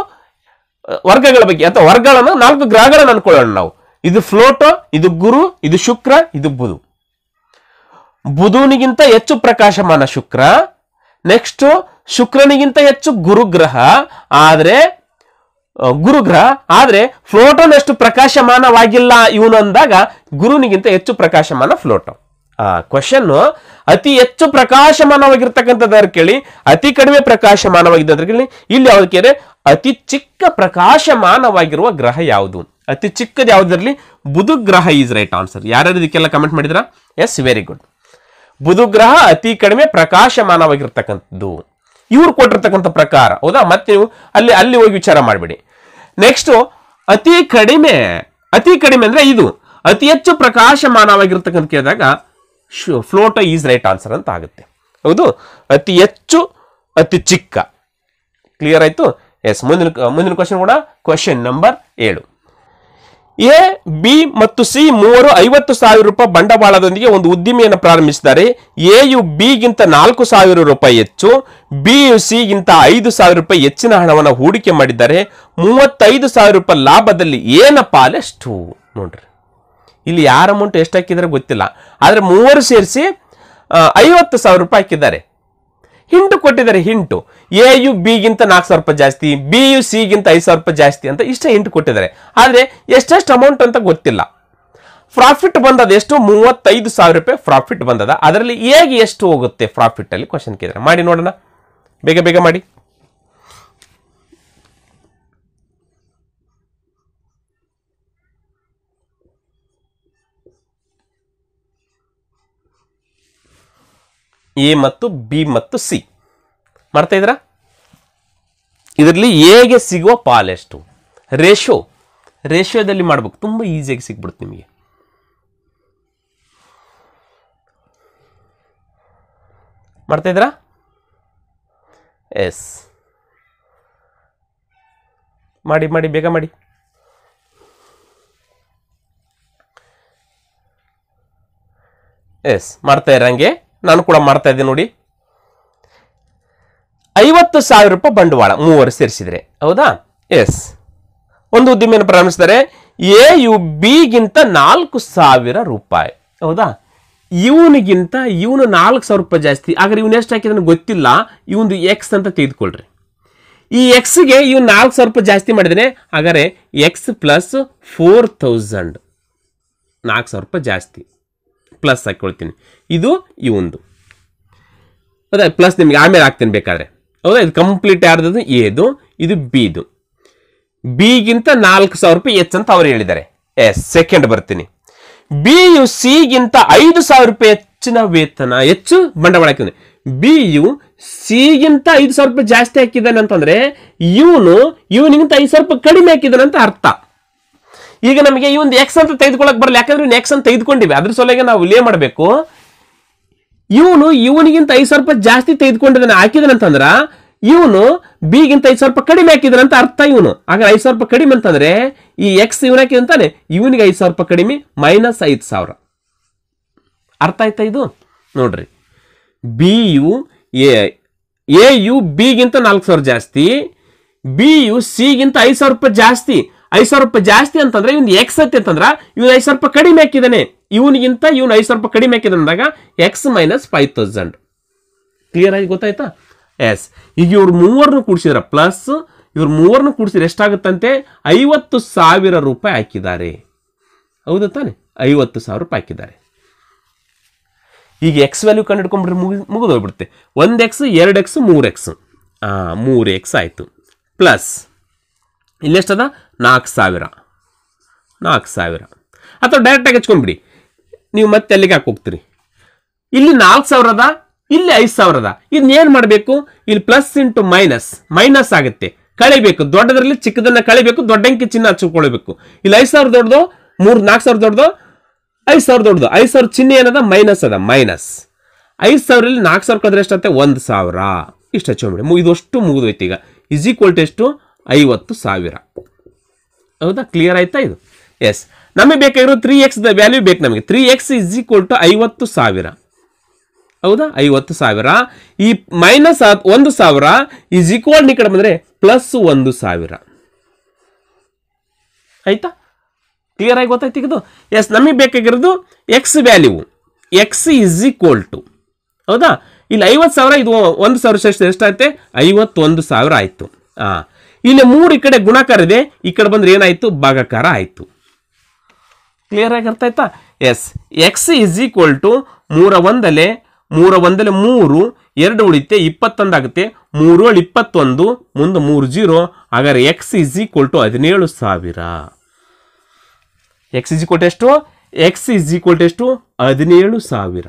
ವರ್ಗಗಳ ಬಗ್ಗೆ ಅಥವಾ ವರ್ಗಗಳನ್ನು ನಾಲ್ಕು ಗ್ರಹಗಳನ್ನು ಅನ್ಕೊಳ್ಳೋಣ ನಾವು ಇದು ಫ್ಲೋಟೋ ಇದು ಗುರು ಇದು ಶುಕ್ರ ಇದು ಬುಧು ಬುಧುನಿಗಿಂತ ಹೆಚ್ಚು ಪ್ರಕಾಶಮಾನ ಶುಕ್ರ ನೆಕ್ಸ್ಟ್ ಶುಕ್ರನಿಗಿಂತ ಹೆಚ್ಚು ಗುರುಗ್ರಹ ಆದರೆ ಗುರುಗ್ರಹ ಆದರೆ ಫ್ಲೋಟೋನಷ್ಟು ಪ್ರಕಾಶಮಾನವಾಗಿಲ್ಲ ಇವನು ಅಂದಾಗ ಗುರುನಿಗಿಂತ ಹೆಚ್ಚು ಪ್ರಕಾಶಮಾನ ಫ್ಲೋಟೋ ಕ್ವಶನ್ ಅತಿ ಹೆಚ್ಚು ಪ್ರಕಾಶಮಾನವಾಗಿರ್ತಕ್ಕಂಥದ್ದು ಕೇಳಿ ಅತಿ ಕಡಿಮೆ ಪ್ರಕಾಶಮಾನವಾಗಿದ್ದ ಕೇಳಿ ಇಲ್ಲಿ ಯಾವ್ದು ಕೇಳಿ ಅತಿ ಚಿಕ್ಕ ಪ್ರಕಾಶಮಾನವಾಗಿರುವ ಗ್ರಹ ಯಾವುದು ಅತಿ ಚಿಕ್ಕದು ಯಾವುದಿರಲಿ ಬುಧು ಗ್ರಹ ಈಸ್ ರೈಟ್ ಆನ್ಸರ್ ಯಾರ್ಯಾರು ಇದಕ್ಕೆಲ್ಲ ಕಮೆಂಟ್ ಮಾಡಿದ್ರ ಎಸ್ ವೆರಿ ಗುಡ್ ಬುಧು ಗ್ರಹ ಅತಿ ಕಡಿಮೆ ಪ್ರಕಾಶಮಾನವಾಗಿರ್ತಕ್ಕಂಥದ್ದು ಇವ್ರು ಕೊಟ್ಟಿರ್ತಕ್ಕಂಥ ಪ್ರಕಾರ ಹೌದಾ ಮತ್ತೆ ನೀವು ಅಲ್ಲಿ ಅಲ್ಲಿ ಹೋಗಿ ವಿಚಾರ ಮಾಡಬೇಡಿ ನೆಕ್ಸ್ಟ್ ಅತಿ ಕಡಿಮೆ ಅತಿ ಕಡಿಮೆ ಅಂದ್ರೆ ಇದು ಅತಿ ಹೆಚ್ಚು ಪ್ರಕಾಶಮಾನವಾಗಿರ್ತಕ್ಕಂಥ ಕೇಳಿದಾಗ ಫ್ಲೋಟ ಈಸ್ ರೈಟ್ ಆನ್ಸರ್ ಅಂತ ಆಗುತ್ತೆ ಹೌದು ಅತಿ ಹೆಚ್ಚು ಅತಿ ಚಿಕ್ಕ ಕ್ಲಿಯರ್ ಆಯಿತು ಎಸ್ ಮುಂದಿನ ಮುಂದಿನ ಕ್ವಶನ್ ಕೂಡ ಕ್ವಶನ್ ನಂಬರ್ ಏಳು ಎ ಬಿ ಮತ್ತು ಸಿ ಮೂವರು ಐವತ್ತು ಸಾವಿರ ರೂಪಾಯಿ ಬಂಡವಾಳದೊಂದಿಗೆ ಒಂದು ಉದ್ದಿಮೆಯನ್ನು ಪ್ರಾರಂಭಿಸಿದ್ದಾರೆ ಎ ಯು ಬಿಗಿಂತ ನಾಲ್ಕು ಸಾವಿರ ರೂಪಾಯಿ ಹೆಚ್ಚು ಬಿ ಯು ಸಿಗಿಂತ ಐದು ಸಾವಿರ ರೂಪಾಯಿ ಹೆಚ್ಚಿನ ಹಣವನ್ನು ಹೂಡಿಕೆ ಮಾಡಿದ್ದಾರೆ ಮೂವತ್ತೈದು ಸಾವಿರ ರೂಪಾಯಿ ಲಾಭದಲ್ಲಿ ಏನ ಪಾಲೆಷ್ಟು ನೋಡ್ರಿ ಇಲ್ಲಿ ಯಾರ ಅಮೌಂಟ್ ಎಷ್ಟು ಹಾಕಿದರೆ ಗೊತ್ತಿಲ್ಲ ಆದರೆ ಮೂವರು ಸೇರಿಸಿ ಐವತ್ತು ಸಾವಿರ ರೂಪಾಯಿ ಹಾಕಿದ್ದಾರೆ ಹಿಂಟು ಕೊಟ್ಟಿದ್ದಾರೆ ಹಿಂಟು ಎ ಯು ಗಿಂತ ನಾಲ್ಕು ಸಾವಿರ ರೂಪಾಯಿ ಜಾಸ್ತಿ ಬಿ ಯು ಸಿಗಿಂತ ಐದು ಸಾವಿರ ರೂಪಾಯಿ ಜಾಸ್ತಿ ಅಂತ ಇಷ್ಟೇ ಹಿಂಟು ಕೊಟ್ಟಿದ್ದಾರೆ ಆದರೆ ಎಷ್ಟೆಷ್ಟು ಅಮೌಂಟ್ ಅಂತ ಗೊತ್ತಿಲ್ಲ ಪ್ರಾಫಿಟ್ ಬಂದದ ಎಷ್ಟು ಮೂವತ್ತೈದು ಸಾವಿರ ರೂಪಾಯಿ ಪ್ರಾಫಿಟ್ ಬಂದದ ಅದರಲ್ಲಿ ಹೇಗೆ ಎಷ್ಟು ಹೋಗುತ್ತೆ ಪ್ರಾಫಿಟ್ ಅಲ್ಲಿ ಕ್ವಶನ್ ಕೇಳಿದ್ರೆ ಮಾಡಿ ನೋಡೋಣ ಬೇಗ ಬೇಗ ಮಾಡಿ ಎ ಮತ್ತು ಬಿ ಮತ್ತು ಸಿ ಮಾಡ್ತಾ ಇದ್ದೀರಾ ಇದರಲ್ಲಿ ಎಗೆ ಸಿಗುವ ಪಾಲ್ ಎಷ್ಟು ರೇಷೋ ರೇಷೋದಲ್ಲಿ ಮಾಡ್ಬೇಕು ತುಂಬ ಈಸಿಯಾಗಿ ಸಿಗ್ಬಿಡುತ್ತೆ ನಿಮಗೆ ಮಾಡ್ತಾ ಇದ್ರ ಎಸ್ ಮಾಡಿ ಮಾಡಿ ಬೇಗ ಮಾಡಿ ಎಸ್ ಮಾಡ್ತಾ ಇರಂಗೆ ನಾನು ಕೂಡ ಮಾಡ್ತಾ ಇದ್ದೆ ನೋಡಿ ಐವತ್ತು ಸಾವಿರ ರೂಪಾಯಿ ಬಂಡವಾಳ ಮೂವರು ಸೇರಿಸಿದರೆ ಹೌದಾ ಎಸ್ ಒಂದು ಉದ್ದಿಮೆಯನ್ನು ಪ್ರಾರಂಭಿಸಿದರೆ ಎ ಯು ಬಿಗಿಂತ ನಾಲ್ಕು ಸಾವಿರ ರೂಪಾಯಿ ಹೌದಾ ಇವನಿಗಿಂತ ಇವನು ನಾಲ್ಕು ಸಾವಿರ ರೂಪಾಯಿ ಜಾಸ್ತಿ ಆದರೆ ಇವನು ಎಷ್ಟು ಹಾಕಿದ್ರೆ ಗೊತ್ತಿಲ್ಲ ಇವನು ಎಕ್ಸ್ ಅಂತ ತೆಗೆದುಕೊಳ್ಳ್ರಿ ಈ ಎಕ್ಸ್ಗೆ ಇವನು ನಾಲ್ಕು ಸಾವಿರ ರೂಪಾಯಿ ಜಾಸ್ತಿ ಮಾಡಿದರೆ ಹಾಗಾದ್ರೆ ಎಕ್ಸ್ ಪ್ಲಸ್ ಫೋರ್ ತೌಸಂಡ್ ನಾಲ್ಕು ಸಾವಿರ ರೂಪಾಯಿ ಜಾಸ್ತಿ ಪ್ಲಸ್ ಹಾಕ್ಕೊಳ್ತೀನಿ ಇದು ಈ ಒಂದು ಹೌದಾ ಪ್ಲಸ್ ನಿಮಗೆ ಆಮೇಲೆ ಹಾಕ್ತೀನಿ ಬೇಕಾದ್ರೆ ಹೌದಾ ಇದು ಕಂಪ್ಲೀಟ್ ಯಾರ್ದು ಎದು ಇದು ಬಿದು ಬಿಗಿಂತ ನಾಲ್ಕು ಸಾವಿರ ರೂಪಾಯಿ ಹೆಚ್ಚು ಅಂತ ಅವ್ರು ಹೇಳಿದ್ದಾರೆ ಎಸ್ ಸೆಕೆಂಡ್ ಬರ್ತೀನಿ ಬಿ ಯು ಗಿಂತ ಐದು ಸಾವಿರ ರೂಪಾಯಿ ಹೆಚ್ಚಿನ ವೇತನ ಹೆಚ್ಚು ಬಂಡವಾಳ ಹಾಕಿದ್ರೆ ಬಿ ಯು ಗಿಂತ ಐದು ಸಾವಿರ ರೂಪಾಯಿ ಜಾಸ್ತಿ ಹಾಕಿದ್ದಾನೆ ಅಂತಂದ್ರೆ ಇವನು ಇವನಿಗಿಂತ ಐದು ಸಾವಿರ ರೂಪಾಯಿ ಕಡಿಮೆ ಹಾಕಿದ್ದಾನೆ ಅಂತ ಅರ್ಥ ಈಗ ನಮಗೆ ಈ ಒಂದು ಎಕ್ಸ್ ಅಂತ ತೆಗೆದುಕೊಳ್ಳಕ್ ಬರಲ್ಲ ಯಾಕಂದ್ರೆ ಎಕ್ಸ್ ಅಂತ ತೆಗೆದುಕೊಂಡಿವಿ ಅದ್ರ ಸೊಲೆಗೆ ನಾವು ಇಲ್ಲೇ ಮಾಡಬೇಕು ಇವನು ಇವನಿಗಿಂತ ಐದು ಸಾವಿರ ರೂಪಾಯಿ ಜಾಸ್ತಿ ತೆಗೆದುಕೊಂಡಿದ್ದಾನೆ ಅಂತಂದ್ರ ಇವನು ಬಿಗಿಂತ ಐದು ಸಾವಿರ ರೂಪಾಯಿ ಕಡಿಮೆ ಹಾಕಿದನ ಅಂತ ಅರ್ಥ ಇವನು ಹಾಗೆ ಐದು ಸಾವಿರ ರೂಪಾಯಿ ಕಡಿಮೆ ಅಂತಂದ್ರೆ ಈ ಎಕ್ಸ್ ಇವನ್ ಹಾಕಿದಂತಾನೆ ಇವನಿಗೆ ಐದು ಸಾವಿರ ರೂಪಾಯಿ ಕಡಿಮೆ ಮೈನಸ್ ಐದು ಸಾವಿರ ಅರ್ಥ ಆಯ್ತಾ ಇದು ನೋಡ್ರಿ ಬಿ ಯು ಎ ಯು ಬಿಗಿಂತ ನಾಲ್ಕು ಸಾವಿರ ಜಾಸ್ತಿ ಬಿ ಯು ಸಿಗಿಂತ ಐದು ಸಾವಿರ ರೂಪಾಯಿ ಜಾಸ್ತಿ ಐದು ಸಾವಿರ ರೂಪಾಯಿ ಜಾಸ್ತಿ ಅಂತಂದ್ರೆ ಇವ್ನು ಎಕ್ಸ್ ಅತ್ತೆ ಅಂತಂದ್ರೆ ಇವ್ನು ಐದು ಸಾವಿರ ರೂಪಾಯಿ ಕಡಿಮೆ ಹಾಕಿದಾನೆ ಇವನಿಗಿಂತ ಇವ್ನು ಐದು ಸಾವಿರ ರೂಪಾಯಿ ಕಡಿಮೆ ಹಾಕಿದ ಅಂದಾಗ X minus five thousand clear ಆಗಿ ಗೊತ್ತಾಯ್ತಾ ಎಸ್ ಈಗ ಇವ್ರು ಮೂವರನ್ನು ಕೂಡಿಸಿದ್ರ ಪ್ಲಸ್ ಇವ್ರು ಮೂವರನ್ನು ಕೂಡಿಸಿದ್ರೆ ಎಷ್ಟಾಗುತ್ತಂತೆ ಐವತ್ತು ಸಾವಿರ ರೂಪಾಯಿ ಹಾಕಿದ್ದಾರೆ ಹೌದಾ ತಾನೆ ಐವತ್ತು ಸಾವಿರ ರೂಪಾಯಿ ಹಾಕಿದ್ದಾರೆ ಈಗ ಎಕ್ಸ್ ವ್ಯಾಲ್ಯೂ ಕಂಡು ಹಿಡ್ಕೊಂಡ್ಬಿಟ್ರೆ ಮುಗಿ ಮುಗಿದೋಗ್ಬಿಡುತ್ತೆ ಒಂದು ಎಕ್ಸ್ ಎರಡು ಎಕ್ಸ್ ಮೂರು ಎಕ್ಸ್ ಹಾಂ ಮೂರು ಎಕ್ಸ್ ಆಯಿತು ಪ್ಲಸ್ ಇಲ್ಲೆಷ್ಟದ ನಾಲ್ಕು ಸಾವಿರ ನಾಲ್ಕು ಸಾವಿರ ಅಥವಾ ಡೈರೆಕ್ಟಾಗಿ ಹಚ್ಕೊಂಡ್ಬಿಡಿ ನೀವು ಮತ್ತೆ ಅಲ್ಲಿಗೆ ಹೋಗ್ತೀರಿ ಇಲ್ಲಿ ನಾಲ್ಕು ಸಾವಿರದ ಇಲ್ಲಿ ಐದು ಸಾವಿರದ ಇದನ್ನೇನು ಮಾಡಬೇಕು ಇಲ್ಲಿ ಪ್ಲಸ್ ಇಂಟು ಮೈನಸ್ ಮೈನಸ್ ಆಗುತ್ತೆ ಕಳಿಬೇಕು ದೊಡ್ಡದರಲ್ಲಿ ಚಿಕ್ಕದನ್ನ ಕಳಿಬೇಕು ದೊಡ್ಡಂಕಿ ಚಿನ್ನ ಹಚ್ಕೊಳ್ಬೇಕು ಇಲ್ಲಿ ಐದು ಸಾವಿರ ದೊಡ್ಡದು ಮೂರು ನಾಲ್ಕು ಸಾವಿರ ದೊಡ್ಡದು ಐದು ಸಾವಿರ ದೊಡ್ಡದು ಐದು ಸಾವಿರ ಚಿನ್ನ ಏನದ ಮೈನಸ್ ಅದ ಮೈನಸ್ ಐದು ಸಾವಿರಲ್ಲಿ ನಾಲ್ಕು ಸಾವಿರ ಕಳೆದ್ರೆ ಎಷ್ಟೆ ಒಂದು ಸಾವಿರ ಇಷ್ಟು ಹಚ್ಕೊಂಡ್ಬಿಡಿ ಇದು ಅಷ್ಟು ಮುಗಿದೋಯ್ತು ಈಗ ಈಕ್ವಲ್ ಟು ಎಷ್ಟು ಐವತ್ತು ಸಾವಿರ ಹೌದಾ ಕ್ಲಿಯರ್ ಆಯ್ತಾ ಇದು ಎಸ್ ನಮಗೆ ಬೇಕಾಗಿರೋ ತ್ರೀ ಎಕ್ಸ್ ದ ವ್ಯಾಲ್ಯೂ ಬೇಕು ನಮಗೆ three X is equal to ಐವತ್ತು ಸಾವಿರ ಹೌದಾ ಐವತ್ತು ಸಾವಿರ ಈ ಮೈನಸ್ ಒಂದು ಸಾವಿರ ಈಸ್ ಈಕ್ವಲ್ ಈ ಬಂದರೆ ಪ್ಲಸ್ ಒಂದು ಸಾವಿರ ಆಯ್ತಾ ಕ್ಲಿಯರ್ ಆಗಿ ಗೊತ್ತಾಯ್ತು ಇದು ಎಸ್ ನಮಗೆ ಬೇಕಾಗಿರೋದು X value X is equal to ಹೌದಾ ಇಲ್ಲಿ ಐವತ್ತು ಸಾವಿರ ಇದು ಒಂದು ಸಾವಿರ ಎಷ್ಟು ಎಷ್ಟಾಯ್ತೆ ಐವತ್ತೊಂದು ಸಾವಿರ ಆಯಿತು ಹಾಂ ಇಲ್ಲಿ ಮೂರು ಈ ಕಡೆ ಗುಣಕಾರ ಇದೆ ಈ ಕಡೆ ಬಂದ್ರೆ ಏನಾಯಿತು ಭಾಗಕಾರ ಆಯಿತು ಕ್ಲಿಯರ್ ಆಗಿ ಅರ್ಥ ಆಯ್ತಾ yes X is equal to ಮೂರ ಒಂದಲೆ ಮೂರ ಒಂದಲೆ ಮೂರು ಎರಡು ಉಳಿತೆ ಇಪ್ಪತ್ತೊಂದು ಆಗುತ್ತೆ ಮೂರು ಏಳು ಇಪ್ಪತ್ತೊಂದು ಮುಂದೆ ಮೂರು ಜೀರೋ ಹಾಗಾದ್ರೆ ಎಕ್ಸ್ ಇಸ್ ಈಕ್ವಲ್ ಟು ಹದಿನೇಳು ಸಾವಿರ ಎಕ್ಸ್ ಇಸ್ ಈಕ್ವಲ್ ಟು ಎಷ್ಟು ಎಕ್ಸ್ ಇಸ್ ಈಕ್ವಲ್ ಟು ಎಷ್ಟು ಹದಿನೇಳು ಸಾವಿರ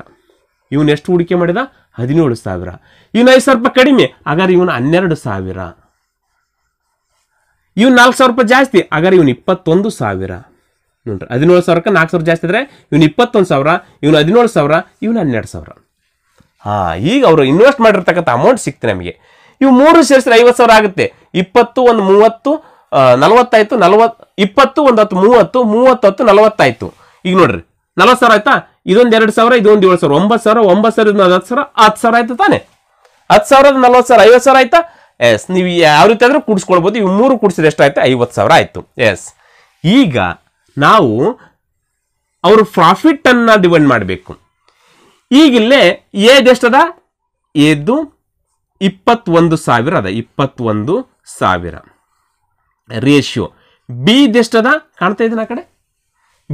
ಇವನು ಎಷ್ಟು ಹೂಡಿಕೆ ಮಾಡಿದ ಹದಿನೇಳು ಸಾವಿರ ಇವನು ಐದು ಸ್ವಲ್ಪ ಕಡಿಮೆ ಹಾಗಾದ್ರೆ ಇವನು ಹನ್ನೆರಡು ಸಾವಿರ ಇವ್ನು ನಾಲ್ಕು ಸಾವಿರ ರೂಪಾಯಿ ಜಾಸ್ತಿ ಹಾಗಾದ್ರೆ ಇವ್ನು ಇಪ್ಪತ್ತೊಂದು ಸಾವಿರ ನೋಡ್ರಿ ಹದಿನೇಳು ಸಾವಿರಕ್ಕೆ ನಾಲ್ಕು ಸಾವಿರ ಜಾಸ್ತಿ ಇದ್ರೆ ಇವ್ನು ಇಪ್ಪತ್ತೊಂದು ಸಾವಿರ ಇವ್ನು ಹದಿನೇಳು ಸಾವಿರ ಇವ್ನು ಹನ್ನೆರಡು ಸಾವಿರ ಹಾಂ ಈಗ ಅವರು ಇನ್ವೆಸ್ಟ್ ಮಾಡಿರ್ತಕ್ಕಂಥ ಅಮೌಂಟ್ ಸಿಕ್ತು ನಮಗೆ ಇವು ಮೂರು ಸೇರಿಸಿದ್ರೆ ಐವತ್ತು ಸಾವಿರ ಆಗುತ್ತೆ ಇಪ್ಪತ್ತು ಒಂದು ಮೂವತ್ತು ನಲವತ್ತಾಯ್ತು ನಲವತ್ತು ಇಪ್ಪತ್ತು ಒಂದು ಹತ್ತು ಮೂವತ್ತು ಮೂವತ್ತು ಹತ್ತು ನಲವತ್ತಾಯ್ತು ಈಗ ನೋಡ್ರಿ ನಲವತ್ತು ಸಾವಿರ ಆಯ್ತಾ ಇದೊಂದು ಎರಡು ಸಾವಿರ ಇದೊಂದು ಏಳು ಸಾವಿರ ಒಂಬತ್ತು ಸಾವಿರ ಒಂಬತ್ತು ಸಾವಿರ ಹತ್ತು ಸಾವಿರ ಹತ್ತು ಸಾವಿರ ಆಯ್ತು ತಾನೆ ಹತ್ತು ಸಾವಿರದ ನಲವತ್ತು ಸಾವಿರ ಐವತ್ತು ಸಾವಿರ ಆಯ್ತಾ ಎಸ್ ನೀವು ಯಾವ ರೀತಿ ಆದರೂ ಕೂಡಿಸ್ಕೊಳ್ಬೋದು ಇವು ಮೂರು ಎಷ್ಟು ಎಷ್ಟಾಯ್ತು ಐವತ್ತು ಸಾವಿರ ಆಯಿತು ಎಸ್ ಈಗ ನಾವು ಅವ್ರ ಪ್ರಾಫಿಟನ್ನು ಡಿವೈಡ್ ಮಾಡಬೇಕು ಈಗಿಲ್ಲೇ ಏಜ್ ಎಷ್ಟದ ಏದು ಇಪ್ಪತ್ತೊಂದು ಸಾವಿರ ಅದ ಇಪ್ಪತ್ತೊಂದು ಸಾವಿರ ರೇಷಿಯೋ ಬಿ ಇದೆಷ್ಟದ ಕಾಣ್ತಾ ಇದ್ದೀನಿ ಕಡೆ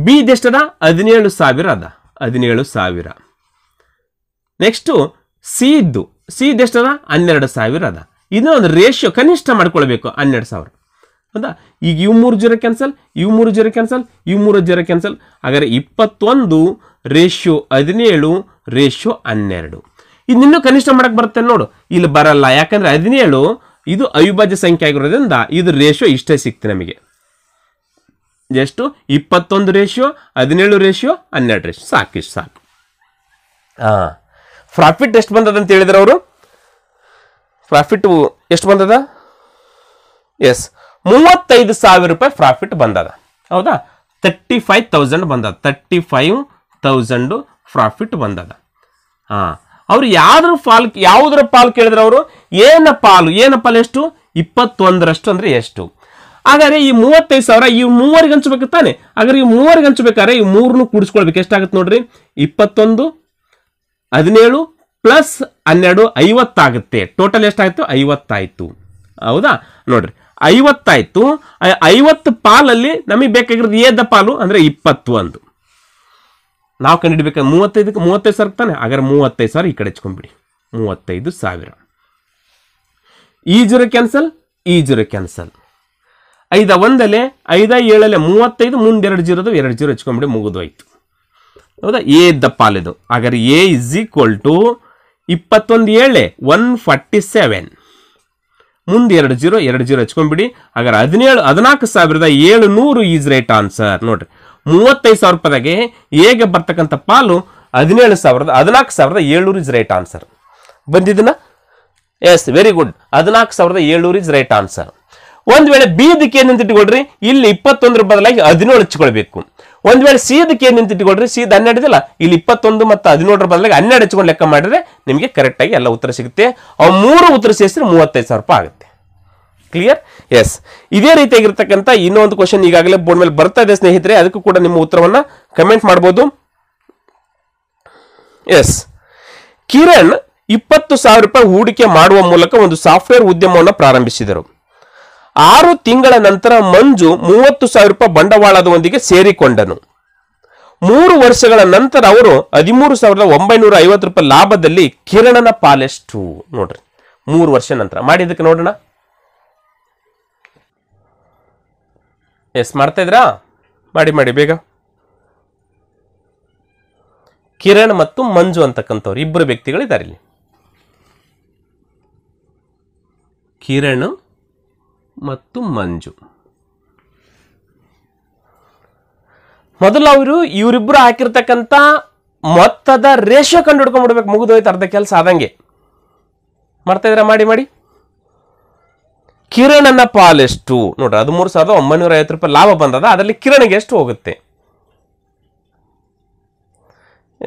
ಬಿ ಇದೆಷ್ಟದ ಹದಿನೇಳು ಸಾವಿರ ಅದ ಹದಿನೇಳು ಸಾವಿರ ನೆಕ್ಸ್ಟು ಸಿ ಇದ್ದು ಸಿ ಇದೆಷ್ಟದ ಹನ್ನೆರಡು ಸಾವಿರ ಅದ ಇದನ್ನ ಒಂದು ರೇಷಿಯೋ ಕನಿಷ್ಠ ಮಾಡ್ಕೊಳ್ಬೇಕು ಹನ್ನೆರಡು ಸಾವಿರ ಹೌದಾ ಈಗ ಇವು ಮೂರು ಜೀರೋ ಕ್ಯಾನ್ಸಲ್ ಇವು ಮೂರು ಜೀರೋ ಕ್ಯಾನ್ಸಲ್ ಇವು ಮೂರು ಜೀರೋ ಕ್ಯಾನ್ಸಲ್ ಹಾಗಾದರೆ ಇಪ್ಪತ್ತೊಂದು ರೇಷ್ಯೋ ಹದಿನೇಳು ರೇಷ್ಯೋ ಹನ್ನೆರಡು ಇನ್ನೂ ಕನಿಷ್ಠ ಮಾಡಕ್ಕೆ ಬರುತ್ತೆ ನೋಡು ಇಲ್ಲಿ ಬರಲ್ಲ ಯಾಕಂದ್ರೆ ಹದಿನೇಳು ಇದು ಅವಿಭಾಜ್ಯ ಸಂಖ್ಯೆ ಆಗಿರೋದ್ರಿಂದ ಇದು ರೇಷಿಯೋ ಇಷ್ಟೇ ಸಿಕ್ತಿ ನಮಗೆ ಎಷ್ಟು ಇಪ್ಪತ್ತೊಂದು ರೇಷಿಯೋ ಹದಿನೇಳು ರೇಷಿಯೋ ಹನ್ನೆರಡು ರೇಷಿಯೋ ಸಾಕಿಷ್ಟು ಸಾಕು ಹಾಂ ಪ್ರಾಫಿಟ್ ಎಷ್ಟು ಬಂದದಂತ ಹೇಳಿದ್ರು ಅವರು ಪ್ರಾಫಿಟ್ ಎಷ್ಟು ಬಂದದ ಎಸ್ ಮೂವತ್ತೈದು ಸಾವಿರ ರೂಪಾಯಿ ಪ್ರಾಫಿಟ್ ಬಂದದ ಹೌದಾ ತರ್ಟಿ ಫೈವ್ ತೌಸಂಡ್ ಬಂದದ ತರ್ಟಿ ಫೈವ್ ತೌಸಂಡು ಪ್ರಾಫಿಟ್ ಬಂದದ ಹಾಂ ಅವ್ರು ಯಾವ್ದ್ರ ಪಾಲ್ ಯಾವುದ್ರ ಪಾಲು ಕೇಳಿದ್ರೆ ಅವರು ಏನ ಪಾಲು ಏನ ಪಾಲು ಎಷ್ಟು ಇಪ್ಪತ್ತೊಂದರಷ್ಟು ಅಂದರೆ ಎಷ್ಟು ಹಾಗಾದ್ರೆ ಈ ಮೂವತ್ತೈದು ಸಾವಿರ ಈ ಮೂವರಿಗೆ ಹಂಚ್ಬೇಕು ತಾನೆ ಹಾಗಾದ್ರೆ ಈ ಮೂವರಿಗೆ ಹಂಚ್ಬೇಕಾದ್ರೆ ಈ ಮೂರನ್ನು ಕೂಡಿಸ್ಕೊಳ್ಬೇಕು ಎಷ್ಟಾಗುತ್ತೆ ನೋಡ್ರಿ ಇಪ್ಪತ್ತೊಂದು ಹದಿನೇಳು ಪ್ಲಸ್ ಹನ್ನೆರಡು ಐವತ್ತಾಗುತ್ತೆ ಟೋಟಲ್ ಎಷ್ಟಾಯಿತು ಐವತ್ತಾಯಿತು ಹೌದಾ ನೋಡ್ರಿ ಐವತ್ತಾಯಿತು ಐವತ್ತು ಪಾಲಲ್ಲಿ ನಮಗೆ ಬೇಕಾಗಿರೋದು ಏದ ಪಾಲು ಅಂದರೆ ಇಪ್ಪತ್ತು ಒಂದು ನಾವು ಕಂಡುಹಿಡಬೇಕು ಮೂವತ್ತೈದಕ್ಕೆ ಮೂವತ್ತೈದು ಸಾವಿರ ತಾನೆ ಹಾಗಾದ್ರೆ ಮೂವತ್ತೈದು ಸಾವಿರ ಈ ಕಡೆ ಹಚ್ಕೊಂಡ್ಬಿಡಿ ಮೂವತ್ತೈದು ಸಾವಿರ ಈ ಕ್ಯಾನ್ಸಲ್ ಈ ಕ್ಯಾನ್ಸಲ್ ಐದ ಒಂದಲೆ ಐದ ಏಳಲೆ ಮೂವತ್ತೈದು ಮುಂದೆರಡು ಜೀರೋದು ಎರಡು ಜೀರೋ ಹಚ್ಕೊಂಡ್ಬಿಡಿ ಮುಗಿದೋಯ್ತು ಹೌದಾ ಎ ದ ಪಾಲಿದು ಹಾಗಾದ್ರೆ ಎ ಇಸ್ ಈಕ್ವಲ್ ಟು ಇಪ್ಪತ್ತೊಂದು ಏಳೆ ಒನ್ ಫಾರ್ಟಿ ಸೆವೆನ್ ಮುಂದೆ ಎರಡು ಜೀರೋ ಎರಡು ಜೀರೋ ಹಚ್ಕೊಂಡ್ಬಿಡಿ ಹಾಗಾದ್ರೆ ಹದಿನೇಳು ಹದಿನಾಲ್ಕು ಸಾವಿರದ ಏಳು ನೂರು ಈಸ್ ರೈಟ್ ಆನ್ಸರ್ ನೋಡ್ರಿ ಮೂವತ್ತೈದು ಸಾವಿರ ರೂಪಾಯಿಗೆ ಹೇಗೆ ಬರ್ತಕ್ಕಂಥ ಪಾಲು ಹದಿನೇಳು ಸಾವಿರದ ಹದಿನಾಲ್ಕು ಸಾವಿರದ ಏಳ್ನೂರು ಇಸ್ ರೈಟ್ ಆನ್ಸರ್ ಬಂದಿದ್ದನ ಎಸ್ ವೆರಿ ಗುಡ್ ಹದಿನಾಲ್ಕು ಸಾವಿರದ ಏಳ್ನೂರು ಇಸ್ ರೈಟ್ ಆನ್ಸರ್ ಒಂದು ವೇಳೆ ಬೀದಿಕ್ಕೆ ದಿಕ್ಕೇನು ಅಂತ ಇಟ್ಕೊಳ್ರಿ ಇಲ್ಲಿ ಇಪ್ಪತ್ತೊಂದರ ಬದಲಾಗಿ ಹದಿನೇಳು ಹಚ್ಕೊಳ್ಬೇಕು ಒಂದ್ ವೇಳೆ ಸೀದಕ್ಕೆ ಏನ್ ಸಿ ಸೀದ ಇದೆಯಲ್ಲ ಇಲ್ಲಿ ಇಪ್ಪತ್ತೊಂದು ಮತ್ತು ಹದಿನೇಳರ ಬದಲಾಗಿ ಹನ್ನೆರಡು ಹಚ್ಕೊಂಡು ಲೆಕ್ಕ ಮಾಡಿದ್ರೆ ನಿಮಗೆ ಕರೆಕ್ಟಾಗಿ ಎಲ್ಲ ಉತ್ತರ ಸಿಗುತ್ತೆ ಅವ್ ಮೂರು ಉತ್ತರ ಸೇರಿಸಿದ್ರೆ ಮೂವತ್ತೈದು ಸಾವಿರ ರೂಪಾಯಿ ಆಗುತ್ತೆ ಕ್ಲಿಯರ್ ಎಸ್ ಇದೇ ರೀತಿಯಾಗಿರ್ತಕ್ಕಂಥ ಇನ್ನೊಂದು ಕ್ವಶನ್ ಈಗಾಗಲೇ ಬೋರ್ಡ್ ಮೇಲೆ ಬರ್ತಾ ಇದೆ ಸ್ನೇಹಿತರೆ ಅದಕ್ಕೂ ಕೂಡ ನಿಮ್ಮ ಉತ್ತರವನ್ನು ಕಮೆಂಟ್ ಮಾಡ್ಬೋದು ಎಸ್ ಕಿರಣ್ ಇಪ್ಪತ್ತು ಸಾವಿರ ರೂಪಾಯಿ ಹೂಡಿಕೆ ಮಾಡುವ ಮೂಲಕ ಒಂದು ಸಾಫ್ಟ್ವೇರ್ ಉದ್ಯಮವನ್ನು ಪ್ರಾರಂಭಿಸಿದರು ಆರು ತಿಂಗಳ ನಂತರ ಮಂಜು ಮೂವತ್ತು ಸಾವಿರ ರೂಪಾಯಿ ಬಂಡವಾಳದೊಂದಿಗೆ ಸೇರಿಕೊಂಡನು ಮೂರು ವರ್ಷಗಳ ನಂತರ ಅವರು ಹದಿಮೂರು ಸಾವಿರದ ಒಂಬೈನೂರ ಐವತ್ತು ರೂಪಾಯಿ ಲಾಭದಲ್ಲಿ ಕಿರಣನ ಪಾಲೆಸ್ಟು ನೋಡ್ರಿ ಮೂರು ವರ್ಷ ನಂತರ ಮಾಡಿದಕ್ಕೆ ನೋಡೋಣ ಎಸ್ ಮಾಡ್ತಾ ಇದ್ರಾ ಮಾಡಿ ಮಾಡಿ ಬೇಗ ಕಿರಣ್ ಮತ್ತು ಮಂಜು ಅಂತಕ್ಕಂಥವ್ರು ಇಬ್ಬರು ವ್ಯಕ್ತಿಗಳಿದ್ದಾರೆ ಇಲ್ಲಿ ಕಿರಣ್ ಮತ್ತು ಮಂಜು ಮೊದಲು ಅವರು ಇವರಿಬ್ಬರು ಹಾಕಿರ್ತಕ್ಕಂಥ ಮೊತ್ತದ ರೇಷೋ ಕಂಡು ಹಿಡ್ಕೊಂಡ್ಬಿಡ್ಬೇಕು ಮುಗಿದೋಯ್ತು ಅರ್ಧ ಕೆಲಸ ಆದಂಗೆ ಮಾಡ್ತಾ ಇದ್ರ ಮಾಡಿ ಮಾಡಿ ಕಿರಣನ ಪಾಲೆಷ್ಟು ನೋಡ್ರಿ ಹದಿಮೂರು ಸಾವಿರದ ಒಂಬೈನೂರ ಐವತ್ತು ರೂಪಾಯಿ ಲಾಭ ಬಂದದ ಅದರಲ್ಲಿ ಕಿರಣಿಗೆ ಎಷ್ಟು ಹೋಗುತ್ತೆ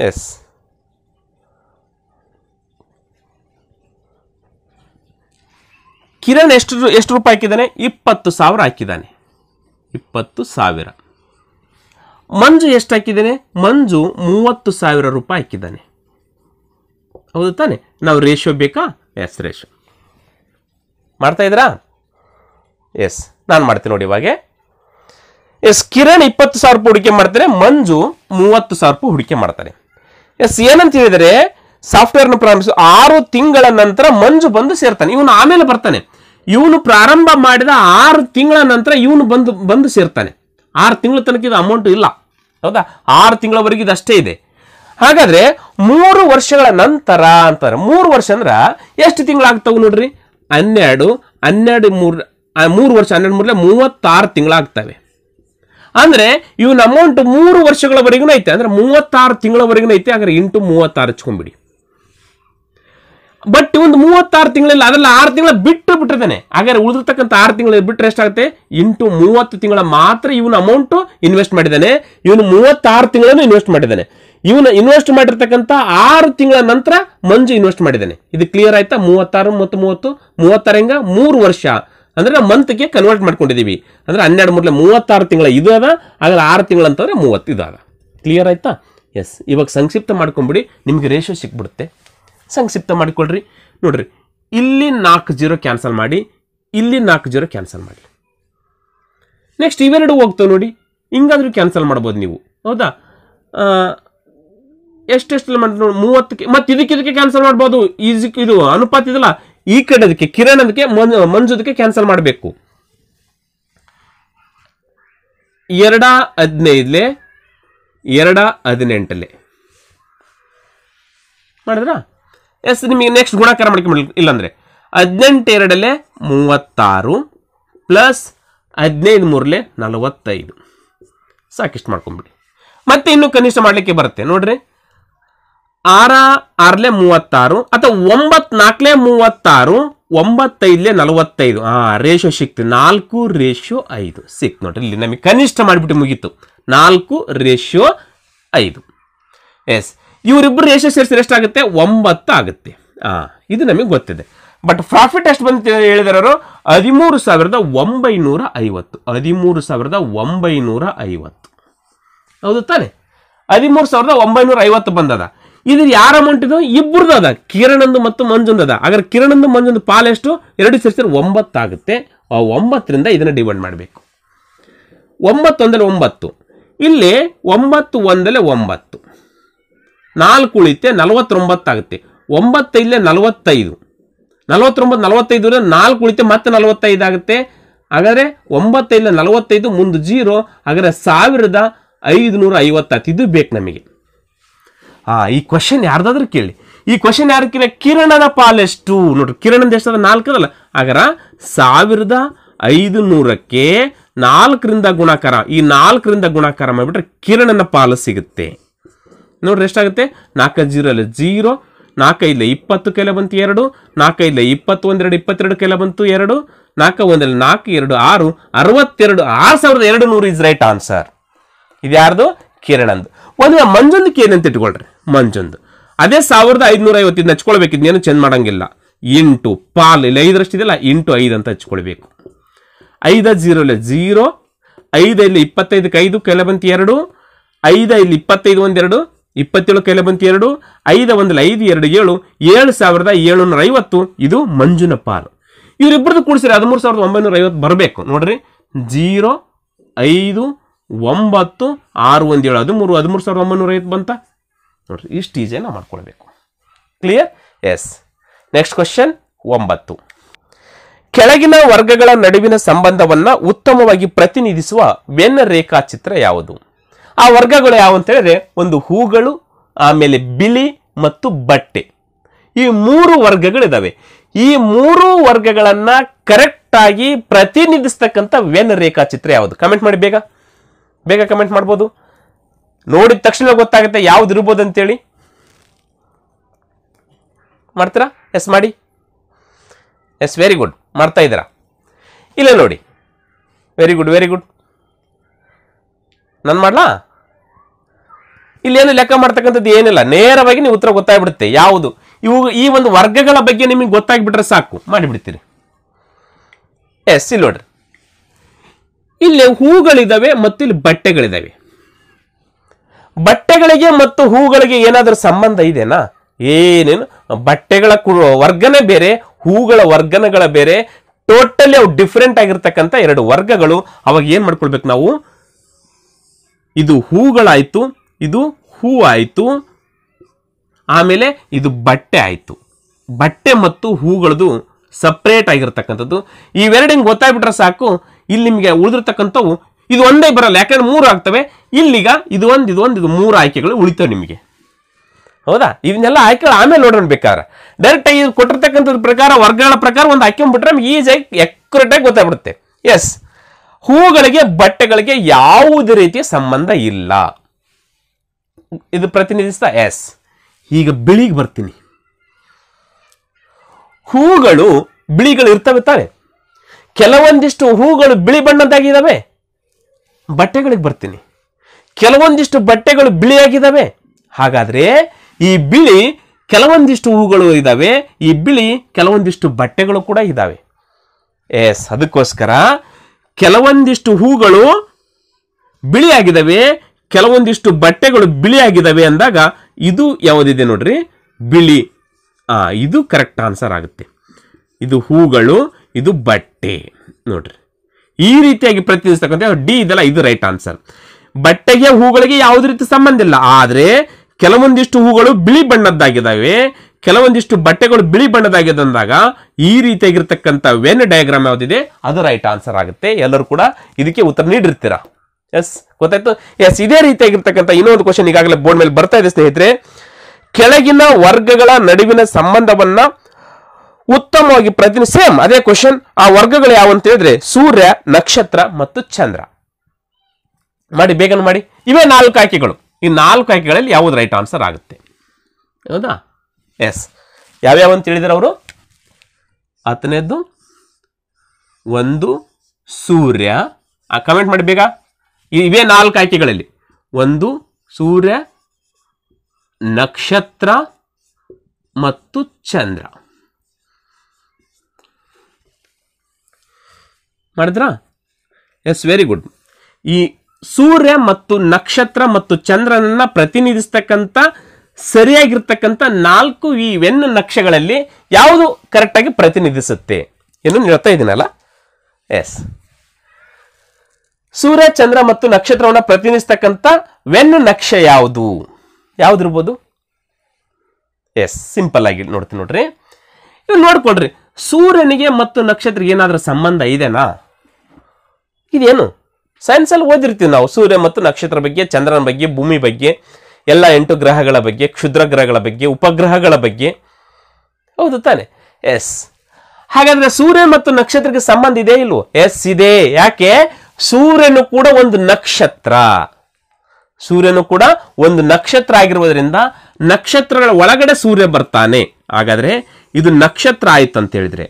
ಎಸ್ ಕಿರಣ್ ಎಷ್ಟು ಎಷ್ಟು ರೂಪಾಯಿ ಹಾಕಿದ್ದಾನೆ ಇಪ್ಪತ್ತು ಸಾವಿರ ಹಾಕಿದ್ದಾನೆ ಇಪ್ಪತ್ತು ಸಾವಿರ ಮಂಜು ಎಷ್ಟು ಹಾಕಿದ್ದಾನೆ ಮಂಜು ಮೂವತ್ತು ಸಾವಿರ ರೂಪಾಯಿ ಹಾಕಿದ್ದಾನೆ ಹೌದು ತಾನೆ ನಾವು ರೇಷೋ ಬೇಕಾ ಎಸ್ ರೇಷೋ ಮಾಡ್ತಾ ಇದ್ರಾ ಎಸ್ ನಾನು ಮಾಡ್ತೀನಿ ನೋಡಿ ಇವಾಗೆ ಎಸ್ ಕಿರಣ್ ಇಪ್ಪತ್ತು ಸಾವಿರ ರೂಪಾಯಿ ಹೂಡಿಕೆ ಮಾಡ್ತಾರೆ ಮಂಜು ಮೂವತ್ತು ಸಾವಿರ ರೂಪಾಯಿ ಹೂಡಿಕೆ ಮಾಡ್ತಾರೆ ಎಸ್ ಏನಂತ ಹೇಳಿದರೆ ಸಾಫ್ಟ್ವೇರ್ನ ಪ್ರಾರಂಭಿಸಿ ಆರು ತಿಂಗಳ ನಂತರ ಮಂಜು ಬಂದು ಸೇರ್ತಾನೆ ಇವನು ಆಮೇಲೆ ಬರ್ತಾನೆ ಇವನು ಪ್ರಾರಂಭ ಮಾಡಿದ ಆರು ತಿಂಗಳ ನಂತರ ಇವನು ಬಂದು ಬಂದು ಸೇರ್ತಾನೆ ಆರು ತಿಂಗಳ ತನಕ ಇದು ಅಮೌಂಟ್ ಇಲ್ಲ ಹೌದಾ ಆರು ತಿಂಗಳವರೆಗೆ ಇದಷ್ಟೇ ಇದೆ ಹಾಗಾದ್ರೆ ಮೂರು ವರ್ಷಗಳ ನಂತರ ಅಂತಾರೆ ಮೂರು ವರ್ಷ ಅಂದ್ರೆ ಎಷ್ಟು ತಿಂಗಳಾಗ್ತವೆ ನೋಡ್ರಿ ಹನ್ನೆರಡು ಹನ್ನೆರಡು ಮೂರು ಮೂರು ವರ್ಷ ಹನ್ನೆರಡು ಮೂರಲೆ ಮೂವತ್ತಾರು ತಿಂಗಳಾಗ್ತವೆ ಅಂದರೆ ಇವನ ಅಮೌಂಟ್ ಮೂರು ವರ್ಷಗಳವರೆಗೂ ಐತೆ ಅಂದ್ರೆ ಮೂವತ್ತಾರು ತಿಂಗಳವರೆಗೂ ಐತೆ ಹಾಗಾದ್ರೆ ಇಂಟು ಮೂವತ್ತಾರು ಹಚ್ಕೊಂಬಿಡಿ ಬಟ್ ಒಂದು ಮೂವತ್ತಾರು ತಿಂಗಳಲ್ಲಿ ಅದೆಲ್ಲ ಆರು ತಿಂಗಳ ಬಿಟ್ಟು ಬಿಟ್ಟಿರ್ತಾನೆ ಹಾಗಾದ್ರೆ ಉಳಿದಿರ್ತಕ್ಕಂಥ ಆರು ತಿಂಗಳ ಬಿಟ್ಟರೆ ಎಷ್ಟಾಗುತ್ತೆ ಇಂಟು ಮೂವತ್ತು ತಿಂಗಳ ಮಾತ್ರ ಇವನ್ ಅಮೌಂಟು ಇನ್ವೆಸ್ಟ್ ಮಾಡಿದ್ದಾನೆ ಇವನು ಮೂವತ್ತಾರು ತಿಂಗಳನ್ನು ಇನ್ವೆಸ್ಟ್ ಮಾಡಿದ್ದಾನೆ ಇವನು ಇನ್ವೆಸ್ಟ್ ಮಾಡಿರ್ತಕ್ಕಂಥ ಆರು ತಿಂಗಳ ನಂತರ ಮಂಜು ಇನ್ವೆಸ್ಟ್ ಮಾಡಿದ್ದಾನೆ ಇದು ಕ್ಲಿಯರ್ ಆಯ್ತಾ ಮೂವತ್ತಾರು ಮತ್ತು ಮೂವತ್ತು ಮೂವತ್ತಾರ ಮೂರು ವರ್ಷ ಅಂದ್ರೆ ನಾವು ಮಂತ್ಗೆ ಕನ್ವರ್ಟ್ ಮಾಡ್ಕೊಂಡಿದ್ದೀವಿ ಅಂದ್ರೆ ಹನ್ನೆರಡು ಮೂರ್ಲೆ ಮೂವತ್ತಾರು ತಿಂಗಳ ಇದು ಅದ ಆಗ ಆರು ತಿಂಗಳಂತಂದ್ರೆ ಅಂತಂದ್ರೆ ಮೂವತ್ತು ಇದಾದ ಕ್ಲಿಯರ್ ಆಯ್ತಾ ಎಸ್ ಇವಾಗ ಸಂಕ್ಷಿಪ್ತ ಮಾಡ್ಕೊಂಬಿಡಿ ನಿಮಗೆ ರೇಷೋ ಸಿಕ್ಬಿಡುತ್ತೆ ಸಂಕ್ಷಿಪ್ತ ಮಾಡಿಕೊಳ್ಳ್ರಿ ನೋಡ್ರಿ ಇಲ್ಲಿ ನಾಲ್ಕು ಜೀರೋ ಕ್ಯಾನ್ಸಲ್ ಮಾಡಿ ಇಲ್ಲಿ ನಾಲ್ಕು ಜೀರೋ ಕ್ಯಾನ್ಸಲ್ ಮಾಡಿ ನೆಕ್ಸ್ಟ್ ಇವೆರಡು ಹೋಗ್ತಾವೆ ನೋಡಿ ಹಿಂಗಾದರೂ ಕ್ಯಾನ್ಸಲ್ ಮಾಡ್ಬೋದು ನೀವು ಹೌದಾ ಎಷ್ಟೆಷ್ಟು ಮಾಡಿ ನೋಡಿ ಮೂವತ್ತಕ್ಕೆ ಮತ್ತೆ ಇದಕ್ಕೆ ಇದಕ್ಕೆ ಕ್ಯಾನ್ಸಲ್ ಮಾಡ್ಬೋದು ಈಜಿಕ್ ಇದು ಅನುಪಾತ ಇದಲ್ಲ ಈ ಕಡೆ ಅದಕ್ಕೆ ಕಿರಣ್ ಅದಕ್ಕೆ ಮಂಜುದಕ್ಕೆ ಕ್ಯಾನ್ಸಲ್ ಮಾಡಬೇಕು ಎರಡ ಹದಿನೈದಲೆ ಎರಡ ಹದಿನೆಂಟಲೆ ಮಾಡಿದ್ರಾ ಎಸ್ ನಿಮಗೆ ನೆಕ್ಸ್ಟ್ ಗುಣಾಕಾರ ಮಾಡ್ಕೊಂಬಿಡ್ಲಿ ಇಲ್ಲಾಂದರೆ ಹದಿನೆಂಟು ಎರಡಲ್ಲೇ ಮೂವತ್ತಾರು ಪ್ಲಸ್ ಹದಿನೈದು ಮೂರಲೆ ನಲವತ್ತೈದು ಸಾಕಿಷ್ಟು ಮಾಡ್ಕೊಂಬಿಡಿ ಮತ್ತೆ ಇನ್ನೂ ಕನಿಷ್ಠ ಮಾಡಲಿಕ್ಕೆ ಬರುತ್ತೆ ನೋಡ್ರಿ ಆರ ಆರಲೆ ಮೂವತ್ತಾರು ಅಥವಾ ಒಂಬತ್ತು ಮೂವತ್ತಾರು ಒಂಬತ್ತೈದಲೇ ನಲವತ್ತೈದು ಹಾಂ ರೇಷೋ ಸಿಕ್ತು ನಾಲ್ಕು ರೇಷೋ ಐದು ಸಿಕ್ತು ನೋಡ್ರಿ ಇಲ್ಲಿ ನಮಗೆ ಕನಿಷ್ಠ ಮಾಡಿಬಿಟ್ಟು ಮುಗೀತು ನಾಲ್ಕು ರೇಷೋ ಐದು ಎಸ್ ಇವರಿಬ್ಬರು ಎಷ್ಟು ಸೇರಿಸಿದ್ರೆ ಎಷ್ಟಾಗುತ್ತೆ ಒಂಬತ್ತು ಆಗುತ್ತೆ ಇದು ನಮಗೆ ಗೊತ್ತಿದೆ ಬಟ್ ಪ್ರಾಫಿಟ್ ಎಷ್ಟು ಬಂದು ಹೇಳಿದಾರವರು ಹದಿಮೂರು ಸಾವಿರದ ಒಂಬೈನೂರ ಐವತ್ತು ಹದಿಮೂರು ಸಾವಿರದ ಒಂಬೈನೂರ ಐವತ್ತು ಹೌದು ತಾನೆ ಹದಿಮೂರು ಸಾವಿರದ ಒಂಬೈನೂರ ಐವತ್ತು ಬಂದದ ಇದು ಯಾರ ಅಮೌಂಟ್ ಇದು ಇಬ್ಬರದ್ದು ಅದ ಕಿರಣಂದು ಮತ್ತು ಮಂಜುಂದು ಅದ ಹಾಗಾದ್ರೆ ಕಿರಣಂದು ಮಂಜುಂದ ಪಾಲು ಎಷ್ಟು ಎರಡು ಸೇರಿಸಿದ್ರೆ ಆಗುತ್ತೆ ಆ ಒಂಬತ್ತರಿಂದ ಇದನ್ನು ಡಿವೈಡ್ ಮಾಡಬೇಕು ಒಂಬತ್ತೊಂದಲೇ ಒಂಬತ್ತು ಇಲ್ಲಿ ಒಂಬತ್ತು ಒಂದಲೇ ಒಂಬತ್ತು ನಾಲ್ಕು ಉಳಿತೆ ನಲವತ್ತೊಂಬತ್ತಾಗುತ್ತೆ ಒಂಬತ್ತೈದಲೆ ನಲವತ್ತೈದು ನಲವತ್ತೊಂಬತ್ತು ನಲವತ್ತೈದು ಅಂದರೆ ನಾಲ್ಕು ಉಳಿತೆ ಮತ್ತೆ ನಲವತ್ತೈದು ಆಗುತ್ತೆ ಹಾಗಾದರೆ ಒಂಬತ್ತೈದಲೆ ನಲವತ್ತೈದು ಮುಂದೆ ಜೀರೋ ಹಾಗಾದರೆ ಸಾವಿರದ ಐದುನೂರ ನೂರ ಬೇಕು ನಮಗೆ ಹಾಂ ಈ ಕ್ವಶನ್ ಯಾರ್ದಾದ್ರೂ ಕೇಳಿ ಈ ಕ್ವಶನ್ ಕೇಳಿ ಕಿರಣದ ಪಾಲೆಷ್ಟು ನೋಡ್ರಿ ಕಿರಣದ ನಾಲ್ಕು ನಾಲ್ಕದಲ್ಲ ಹಾಗರ ಸಾವಿರದ ಐದು ನೂರಕ್ಕೆ ನಾಲ್ಕರಿಂದ ಗುಣಾಕಾರ ಈ ನಾಲ್ಕರಿಂದ ಗುಣಾಕಾರ ಮಾಡಿಬಿಟ್ರೆ ಕಿರಣನ ಪಾಲು ಸಿಗುತ್ತೆ ನೋಡ್ರಿ ಎಷ್ಟಾಗುತ್ತೆ ನಾಲ್ಕು ಜೀರೋ ಅಲ್ಲಿ ಜೀರೋ ನಾಲ್ಕೈದಲ್ಲಿ ಇಪ್ಪತ್ತು ಕೆಲ ಬಂತು ಎರಡು ಇಪ್ಪತ್ತು ಒಂದೆರಡು ಇಪ್ಪತ್ತೆರಡು ಕೆಲ ಬಂತು ಎರಡು ನಾಲ್ಕು ಒಂದಲ್ಲಿ ನಾಲ್ಕು ಎರಡು ಆರು ಅರವತ್ತೆರಡು ಆರು ಸಾವಿರದ ಎರಡು ನೂರು ಇಸ್ ರೈಟ್ ಆನ್ಸರ್ ಇದು ಯಾರ್ದು ಕಿರಣಂದು ಒಂದು ಮಂಜೊಂದಕ್ಕೆ ಅಂತ ಇಟ್ಕೊಳ್ರಿ ಮಂಜೊಂದು ಅದೇ ಸಾವಿರದ ಐದುನೂರ ಐವತ್ತಿಂದ ಹಚ್ಕೊಳ್ಬೇಕು ಇದನ್ನೇನು ಮಾಡೋಂಗಿಲ್ಲ ಮಾಡೋಂಗಿಲ್ಲ ಎಂಟು ಪಾಲ್ ಇಲ್ಲಿ ಇದೆಯಲ್ಲ ಎಂಟು ಐದು ಅಂತ ಹಚ್ಕೊಳ್ಬೇಕು ಐದ ಜೀರೋ ಇಲ್ಲ ಜೀರೋ ಐದು ಇಲ್ಲಿ ಇಪ್ಪತ್ತೈದಕ್ಕೆ ಐದು ಕೆಲ ಬಂತು ಎರಡು ಐದ ಇಲ್ಲಿ ಇಪ್ಪತ್ತೈದು ಒಂದೆರಡು ಇಪ್ಪತ್ತೇಳು ಕೈಲೆ ಬಂತು ಎರಡು ಐದು ಒಂದಲ್ಲಿ ಐದು ಎರಡು ಏಳು ಏಳು ಸಾವಿರದ ಏಳುನೂರ ಐವತ್ತು ಇದು ಮಂಜುನ ಪಾಲು ಇವರಿಬ್ಬರದ್ದು ಕೂಡಿಸಿದ್ರೆ ಹದಿಮೂರು ಸಾವಿರದ ಒಂಬೈನೂರ ಐವತ್ತು ಬರಬೇಕು ನೋಡ್ರಿ ಜೀರೋ ಐದು ಒಂಬತ್ತು ಆರು ಒಂದು ಏಳು ಹದಿಮೂರು ಹದಿಮೂರು ಸಾವಿರದ ಒಂಬೈನೂರ ಐವತ್ತು ಬಂತ ನೋಡ್ರಿ ಇಷ್ಟು ಈಜಿಯನ್ನು ಮಾಡ್ಕೊಳ್ಬೇಕು ಕ್ಲಿಯರ್ ಎಸ್ ನೆಕ್ಸ್ಟ್ ಕ್ವಶನ್ ಒಂಬತ್ತು ಕೆಳಗಿನ ವರ್ಗಗಳ ನಡುವಿನ ಸಂಬಂಧವನ್ನು ಉತ್ತಮವಾಗಿ ಪ್ರತಿನಿಧಿಸುವ ವೆನ್ನ ರೇಖಾಚಿತ್ರ ಯಾವುದು ಆ ವರ್ಗಗಳು ಯಾವ ಅಂತ ಹೇಳಿದ್ರೆ ಒಂದು ಹೂಗಳು ಆಮೇಲೆ ಬಿಳಿ ಮತ್ತು ಬಟ್ಟೆ ಈ ಮೂರು ವರ್ಗಗಳಿದ್ದಾವೆ ಈ ಮೂರು ವರ್ಗಗಳನ್ನು ಕರೆಕ್ಟ್ ಆಗಿ ಪ್ರತಿನಿಧಿಸ್ತಕ್ಕಂಥ ವೆನ್ ರೇಖಾಚಿತ್ರ ಯಾವುದು ಕಮೆಂಟ್ ಮಾಡಿ ಬೇಗ ಬೇಗ ಕಮೆಂಟ್ ಮಾಡ್ಬೋದು ನೋಡಿದ ತಕ್ಷಣ ಗೊತ್ತಾಗುತ್ತೆ ಯಾವ್ದು ಇರ್ಬೋದು ಅಂತೇಳಿ ಮಾಡ್ತೀರಾ ಎಸ್ ಮಾಡಿ ಎಸ್ ವೆರಿ ಗುಡ್ ಮಾಡ್ತಾ ಇದ್ದೀರಾ ಇಲ್ಲ ನೋಡಿ ವೆರಿ ಗುಡ್ ವೆರಿ ಗುಡ್ ನಾನು ಮಾಡ್ಲಾ ಇಲ್ಲೇನು ಲೆಕ್ಕ ಮಾಡ್ತಕ್ಕಂಥದ್ದು ಏನಿಲ್ಲ ನೇರವಾಗಿ ನೀವು ಉತ್ತರ ಗೊತ್ತಾಗ್ಬಿಡುತ್ತೆ ಯಾವುದು ಇವು ಈ ಒಂದು ವರ್ಗಗಳ ಬಗ್ಗೆ ನಿಮಗೆ ಗೊತ್ತಾಗ್ಬಿಟ್ರೆ ಸಾಕು ಮಾಡಿಬಿಡ್ತೀರಿ ಎಸ್ ಇಲ್ಲಿ ನೋಡ್ರಿ ಇಲ್ಲಿ ಹೂಗಳಿದಾವೆ ಮತ್ತು ಇಲ್ಲಿ ಬಟ್ಟೆಗಳಿದಾವೆ ಬಟ್ಟೆಗಳಿಗೆ ಮತ್ತು ಹೂಗಳಿಗೆ ಏನಾದರೂ ಸಂಬಂಧ ಇದೆನಾ ಏನೇನು ಬಟ್ಟೆಗಳ ವರ್ಗನೆ ಬೇರೆ ಹೂಗಳ ವರ್ಗನಗಳ ಬೇರೆ ಟೋಟಲಿ ಅವು ಡಿಫ್ರೆಂಟ್ ಆಗಿರ್ತಕ್ಕಂಥ ಎರಡು ವರ್ಗಗಳು ಅವಾಗ ಏನು ಮಾಡ್ಕೊಳ್ಬೇಕು ನಾವು ಇದು ಹೂಗಳಾಯಿತು ಇದು ಹೂ ಆಯಿತು ಆಮೇಲೆ ಇದು ಬಟ್ಟೆ ಆಯಿತು ಬಟ್ಟೆ ಮತ್ತು ಹೂಗಳದು ಸಪ್ರೇಟ್ ಆಗಿರ್ತಕ್ಕಂಥದ್ದು ಇವೆರಡು ಹಿಂಗೆ ಗೊತ್ತಾಗ್ಬಿಟ್ರೆ ಸಾಕು ಇಲ್ಲಿ ನಿಮಗೆ ಉಳಿದಿರ್ತಕ್ಕಂಥವು ಇದು ಒಂದೇ ಬರಲ್ಲ ಯಾಕಂದ್ರೆ ಮೂರು ಆಗ್ತವೆ ಇಲ್ಲಿಗ ಇದು ಒಂದು ಇದು ಒಂದು ಇದು ಮೂರು ಆಯ್ಕೆಗಳು ಉಳಿತಾವೆ ನಿಮಗೆ ಹೌದಾ ಇವನ್ನೆಲ್ಲ ಆಯ್ಕೆಗಳು ಆಮೇಲೆ ನೋಡೋಣ ಬೇಕಾದ್ರೆ ಡೈರೆಕ್ಟ್ ಆಗಿ ಕೊಟ್ಟಿರ್ತಕ್ಕಂಥದ್ದು ಪ್ರಕಾರ ವರ್ಗಗಳ ಪ್ರಕಾರ ಒಂದು ಬಿಟ್ರೆ ನಮ್ಗೆ ಈಸಿಯಾಗಿ ಆಗಿ ಗೊತ್ತಾಗ್ಬಿಡುತ್ತೆ ಎಸ್ ಹೂಗಳಿಗೆ ಬಟ್ಟೆಗಳಿಗೆ ಯಾವುದೇ ರೀತಿಯ ಸಂಬಂಧ ಇಲ್ಲ ಇದು ಪ್ರತಿನಿಧಿಸ್ತಾ ಎಸ್ ಈಗ ಬಿಳಿಗೆ ಬರ್ತೀನಿ ಹೂಗಳು ಬಿಳಿಗಳು ಇರ್ತವೆ ತಾನೆ ಕೆಲವೊಂದಿಷ್ಟು ಹೂಗಳು ಬಿಳಿ ಬಣ್ಣದ್ದಾಗಿದ್ದಾವೆ ಬಟ್ಟೆಗಳಿಗೆ ಬರ್ತೀನಿ ಕೆಲವೊಂದಿಷ್ಟು ಬಟ್ಟೆಗಳು ಬಿಳಿಯಾಗಿದ್ದಾವೆ ಹಾಗಾದರೆ ಈ ಬಿಳಿ ಕೆಲವೊಂದಿಷ್ಟು ಹೂಗಳು ಇದ್ದಾವೆ ಈ ಬಿಳಿ ಕೆಲವೊಂದಿಷ್ಟು ಬಟ್ಟೆಗಳು ಕೂಡ ಇದ್ದಾವೆ ಎಸ್ ಅದಕ್ಕೋಸ್ಕರ ಕೆಲವೊಂದಿಷ್ಟು ಹೂಗಳು ಬಿಳಿಯಾಗಿದ್ದಾವೆ ಕೆಲವೊಂದಿಷ್ಟು ಬಟ್ಟೆಗಳು ಬಿಳಿಯಾಗಿದ್ದಾವೆ ಅಂದಾಗ ಇದು ಯಾವುದಿದೆ ನೋಡ್ರಿ ಬಿಳಿ ಆ ಇದು ಕರೆಕ್ಟ್ ಆನ್ಸರ್ ಆಗುತ್ತೆ ಇದು ಹೂಗಳು ಇದು ಬಟ್ಟೆ ನೋಡ್ರಿ ಈ ರೀತಿಯಾಗಿ ಪ್ರತಿನಿಧಿಸ್ತಕ್ಕಂಥ ಡಿ ಇದೆಲ್ಲ ಇದು ರೈಟ್ ಆನ್ಸರ್ ಬಟ್ಟೆಗೆ ಹೂಗಳಿಗೆ ಯಾವುದೇ ರೀತಿ ಸಂಬಂಧ ಇಲ್ಲ ಆದರೆ ಕೆಲವೊಂದಿಷ್ಟು ಹೂಗಳು ಬಿಳಿ ಬಣ್ಣದ್ದಾಗಿದ್ದಾವೆ ಕೆಲವೊಂದಿಷ್ಟು ಬಟ್ಟೆಗಳು ಬಿಳಿ ಬಣ್ಣದಾಗಿದೆ ಅಂದಾಗ ಈ ರೀತಿಯಾಗಿರ್ತಕ್ಕಂಥ ವೆನ್ ಡಯಾಗ್ರಾಮ್ ಯಾವುದಿದೆ ಅದು ರೈಟ್ ಆನ್ಸರ್ ಆಗುತ್ತೆ ಎಲ್ಲರೂ ಕೂಡ ಇದಕ್ಕೆ ಉತ್ತರ ನೀಡಿರ್ತೀರಾ ಎಸ್ ಗೊತ್ತಾಯ್ತು ಎಸ್ ಇದೇ ರೀತಿಯಾಗಿರ್ತಕ್ಕಂಥ ಇನ್ನೊಂದು ಕ್ವಶನ್ ಈಗಾಗಲೇ ಬೋರ್ಡ್ ಮೇಲೆ ಬರ್ತಾ ಇದೆ ಸ್ನೇಹಿತರೆ ಕೆಳಗಿನ ವರ್ಗಗಳ ನಡುವಿನ ಸಂಬಂಧವನ್ನ ಉತ್ತಮವಾಗಿ ಪ್ರತಿನಿ ಸೇಮ್ ಅದೇ ಕ್ವಶನ್ ಆ ವರ್ಗಗಳು ಯಾವ ಅಂತ ಹೇಳಿದ್ರೆ ಸೂರ್ಯ ನಕ್ಷತ್ರ ಮತ್ತು ಚಂದ್ರ ಮಾಡಿ ಬೇಗನೆ ಮಾಡಿ ಇವೇ ನಾಲ್ಕು ಆಯ್ಕೆಗಳು ಈ ನಾಲ್ಕು ಆಯ್ಕೆಗಳಲ್ಲಿ ಯಾವುದು ರೈಟ್ ಆನ್ಸರ್ ಆಗುತ್ತೆ ಹೌದಾ ಎಸ್ ಯಾವ್ಯಾವ ಅಂತ ಹೇಳಿದ್ರೆ ಅವರು ಹತ್ತನೇದ್ದು ಒಂದು ಸೂರ್ಯ ಕಮೆಂಟ್ ಮಾಡಿ ಬೇಗ ಇವೇ ನಾಲ್ಕು ಆಯ್ಕೆಗಳಲ್ಲಿ ಒಂದು ಸೂರ್ಯ ನಕ್ಷತ್ರ ಮತ್ತು ಚಂದ್ರ ಮಾಡಿದ್ರ ಎಸ್ ವೆರಿ ಗುಡ್ ಈ ಸೂರ್ಯ ಮತ್ತು ನಕ್ಷತ್ರ ಮತ್ತು ಚಂದ್ರನನ್ನ ಪ್ರತಿನಿಧಿಸ್ತಕ್ಕಂಥ ಸರಿಯಾಗಿರ್ತಕ್ಕಂಥ ನಾಲ್ಕು ಈ ವೆನ್ ನಕ್ಷೆಗಳಲ್ಲಿ ಯಾವುದು ಕರೆಕ್ಟಾಗಿ ಪ್ರತಿನಿಧಿಸುತ್ತೆ ಎಂದು ಹೇಳ್ತಾ ಇದ್ದೀನಲ್ಲ ಎಸ್ ಸೂರ್ಯ ಚಂದ್ರ ಮತ್ತು ನಕ್ಷತ್ರವನ್ನು ಪ್ರತಿನಿಧಿಸ್ತಕ್ಕಂಥ ವೆನ್ ನಕ್ಷೆ ಯಾವುದು ಯಾವ್ದಿರ್ಬೋದು ಎಸ್ ಸಿಂಪಲ್ ಆಗಿ ನೋಡ್ತೀನಿ ನೋಡ್ರಿ ಇವ್ ನೋಡ್ಕೊಳ್ರಿ ಸೂರ್ಯನಿಗೆ ಮತ್ತು ನಕ್ಷತ್ರಕ್ಕೆ ಏನಾದರೂ ಸಂಬಂಧ ಇದೆನಾ ಇದೇನು ಸೈನ್ಸಲ್ಲಿ ಓದಿರ್ತೀವಿ ನಾವು ಸೂರ್ಯ ಮತ್ತು ನಕ್ಷತ್ರ ಬಗ್ಗೆ ಚಂದ್ರನ ಬಗ್ಗೆ ಭೂಮಿ ಬಗ್ಗೆ ಎಲ್ಲ ಎಂಟು ಗ್ರಹಗಳ ಬಗ್ಗೆ ಕ್ಷುದ್ರ ಗ್ರಹಗಳ ಬಗ್ಗೆ ಉಪಗ್ರಹಗಳ ಬಗ್ಗೆ ಹೌದು ತಾನೆ ಎಸ್ ಹಾಗಾದ್ರೆ ಸೂರ್ಯ ಮತ್ತು ನಕ್ಷತ್ರಕ್ಕೆ ಸಂಬಂಧ ಇದೆ ಇಲ್ವೋ ಎಸ್ ಇದೆ ಯಾಕೆ ಸೂರ್ಯನು ಕೂಡ ಒಂದು ನಕ್ಷತ್ರ ಸೂರ್ಯನು ಕೂಡ ಒಂದು ನಕ್ಷತ್ರ ಆಗಿರುವುದರಿಂದ ನಕ್ಷತ್ರಗಳ ಒಳಗಡೆ ಸೂರ್ಯ ಬರ್ತಾನೆ ಹಾಗಾದ್ರೆ ಇದು ನಕ್ಷತ್ರ ಆಯ್ತು ಅಂತ ಹೇಳಿದ್ರೆ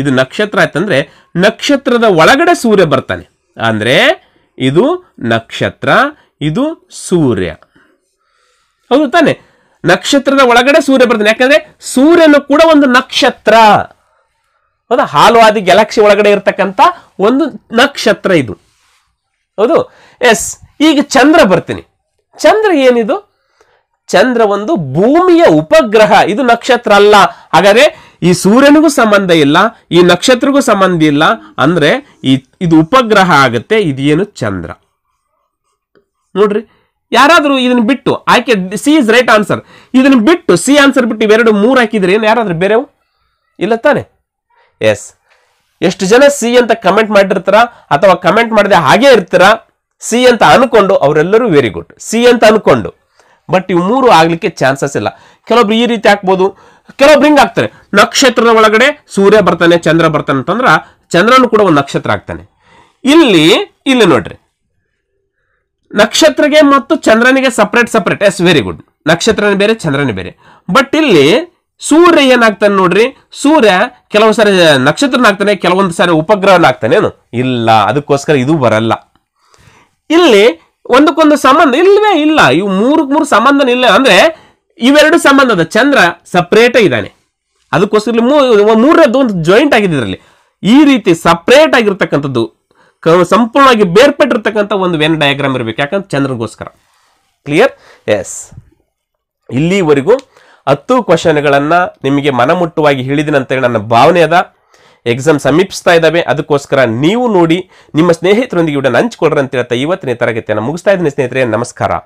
ಇದು ನಕ್ಷತ್ರ ಆಯ್ತಂದ್ರೆ ನಕ್ಷತ್ರದ ಒಳಗಡೆ ಸೂರ್ಯ ಬರ್ತಾನೆ ಅಂದ್ರೆ ಇದು ನಕ್ಷತ್ರ ಇದು ಸೂರ್ಯ ಹೌದು ತಾನೆ ನಕ್ಷತ್ರದ ಒಳಗಡೆ ಸೂರ್ಯ ಬರ್ತಾನೆ ಯಾಕಂದ್ರೆ ಸೂರ್ಯನು ಕೂಡ ಒಂದು ನಕ್ಷತ್ರ ಹೌದಾ ಹಾಲು ಆದಿ ಗ್ಯಾಲಕ್ಸಿ ಒಳಗಡೆ ಇರತಕ್ಕಂಥ ಒಂದು ನಕ್ಷತ್ರ ಇದು ಹೌದು ಎಸ್ ಈಗ ಚಂದ್ರ ಬರ್ತೀನಿ ಚಂದ್ರ ಏನಿದು ಚಂದ್ರ ಒಂದು ಭೂಮಿಯ ಉಪಗ್ರಹ ಇದು ನಕ್ಷತ್ರ ಅಲ್ಲ ಹಾಗಾದ್ರೆ ಈ ಸೂರ್ಯನಿಗೂ ಸಂಬಂಧ ಇಲ್ಲ ಈ ನಕ್ಷತ್ರಗೂ ಸಂಬಂಧ ಇಲ್ಲ ಅಂದ್ರೆ ಈ ಇದು ಉಪಗ್ರಹ ಆಗುತ್ತೆ ಇದೇನು ಚಂದ್ರ ನೋಡ್ರಿ ಯಾರಾದರೂ ಇದನ್ನ ಬಿಟ್ಟು ಆಯ್ಕೆ ಸಿ ಇಸ್ ರೈಟ್ ಆನ್ಸರ್ ಇದನ್ನ ಬಿಟ್ಟು ಸಿ ಆನ್ಸರ್ ಬಿಟ್ಟು ಇವೆರಡು ಮೂರು ಹಾಕಿದ್ರೆ ಏನು ಯಾರಾದರೂ ಬೇರೆವು ಇಲ್ಲ ತಾನೆ ಎಸ್ ಎಷ್ಟು ಜನ ಸಿ ಅಂತ ಕಮೆಂಟ್ ಮಾಡಿರ್ತಾರ ಅಥವಾ ಕಮೆಂಟ್ ಮಾಡದೆ ಹಾಗೇ ಇರ್ತೀರ ಸಿ ಅಂತ ಅನ್ಕೊಂಡು ಅವರೆಲ್ಲರೂ ವೆರಿ ಗುಡ್ ಸಿ ಅಂತ ಅನ್ಕೊಂಡು ಬಟ್ ಇವು ಮೂರು ಆಗ್ಲಿಕ್ಕೆ ಚಾನ್ಸಸ್ ಇಲ್ಲ ಕೆಲವೊಬ್ರು ಈ ರೀತಿ ಹಾಕ್ಬೋದು ಕೆಲವೊಬ್ರು ಹಿಂಗೆ ಆಗ್ತಾರೆ ನಕ್ಷತ್ರದ ಒಳಗಡೆ ಸೂರ್ಯ ಬರ್ತಾನೆ ಚಂದ್ರ ಬರ್ತಾನೆ ಅಂತಂದ್ರೆ ಚಂದ್ರನು ಕೂಡ ಒಂದು ನಕ್ಷತ್ರ ಆಗ್ತಾನೆ ಇಲ್ಲಿ ಇಲ್ಲಿ ನೋಡ್ರಿ ನಕ್ಷತ್ರಗೆ ಮತ್ತು ಚಂದ್ರನಿಗೆ separate separate yes very good ನಕ್ಷತ್ರನೇ ಬೇರೆ ಚಂದ್ರನೇ ಬೇರೆ ಬಟ್ ಇಲ್ಲಿ ಸೂರ್ಯ ಏನಾಗ್ತಾನೆ ನೋಡ್ರಿ ಸೂರ್ಯ ಕೆಲವು ಸಾರಿ ನಕ್ಷತ್ರನಾಗ್ತಾನೆ ಕೆಲವೊಂದು ಸಾರಿ ಉಪಗ್ರಹನಾಗ್ತಾನೇನು ಇಲ್ಲ ಅದಕ್ಕೋಸ್ಕರ ಇದು ಬರಲ್ಲ ಇಲ್ಲಿ ಒಂದಕ್ಕೊಂದು ಸಂಬಂಧ ಇಲ್ಲವೇ ಇಲ್ಲ ಇವು ಮೂರಕ್ಕೆ ಮೂರು ಸಂಬಂಧ ಇಲ್ಲ ಅಂದ್ರೆ ಇವೆರಡು ಸಂಬಂಧದ ಚಂದ್ರ ಸಪ್ರೇಟೇ ಇದ್ದಾನೆ ಅದಕ್ಕೋಸ್ಕರ ಮೂರದ್ದು ಒಂದು ಜಾಯಿಂಟ್ ಆಗಿದೆ ಇದರಲ್ಲಿ ಈ ರೀತಿ ಸಪ್ರೇಟ್ ಆಗಿರ್ತಕ್ಕಂಥದ್ದು ಸಂಪೂರ್ಣವಾಗಿ ಬೇರ್ಪಟ್ಟಿರ್ತಕ್ಕಂಥ ಒಂದು ವೆನ್ ಡಯಾಗ್ರಾಮ್ ಇರಬೇಕು ಯಾಕಂದ್ರೆ ಚಂದ್ರಗೋಸ್ಕರ ಕ್ಲಿಯರ್ ಎಸ್ ಇಲ್ಲಿವರೆಗೂ ಹತ್ತು ಕ್ವಶನ್ಗಳನ್ನು ನಿಮಗೆ ಮನಮುಟ್ಟುವಾಗಿ ಹೇಳಿದಿನ ಅಂತೇಳಿ ನನ್ನ ಭಾವನೆ ಅದ ಎಕ್ಸಾಮ್ ಸಮೀಪಿಸ್ತಾ ಇದ್ದಾವೆ ಅದಕ್ಕೋಸ್ಕರ ನೀವು ನೋಡಿ ನಿಮ್ಮ ಸ್ನೇಹಿತರೊಂದಿಗೆ ಇವಡನ್ನು ಹಂಚ್ಕೊಳ್ರಿ ಅಂತ ಹೇಳ್ತಾ ಇವತ್ತಿನ ತರಗತಿಯನ್ನು ಮುಗಿಸ್ತಾ ಇದ್ದೀನಿ ಸ್ನೇಹಿತರೆ ನಮಸ್ಕಾರ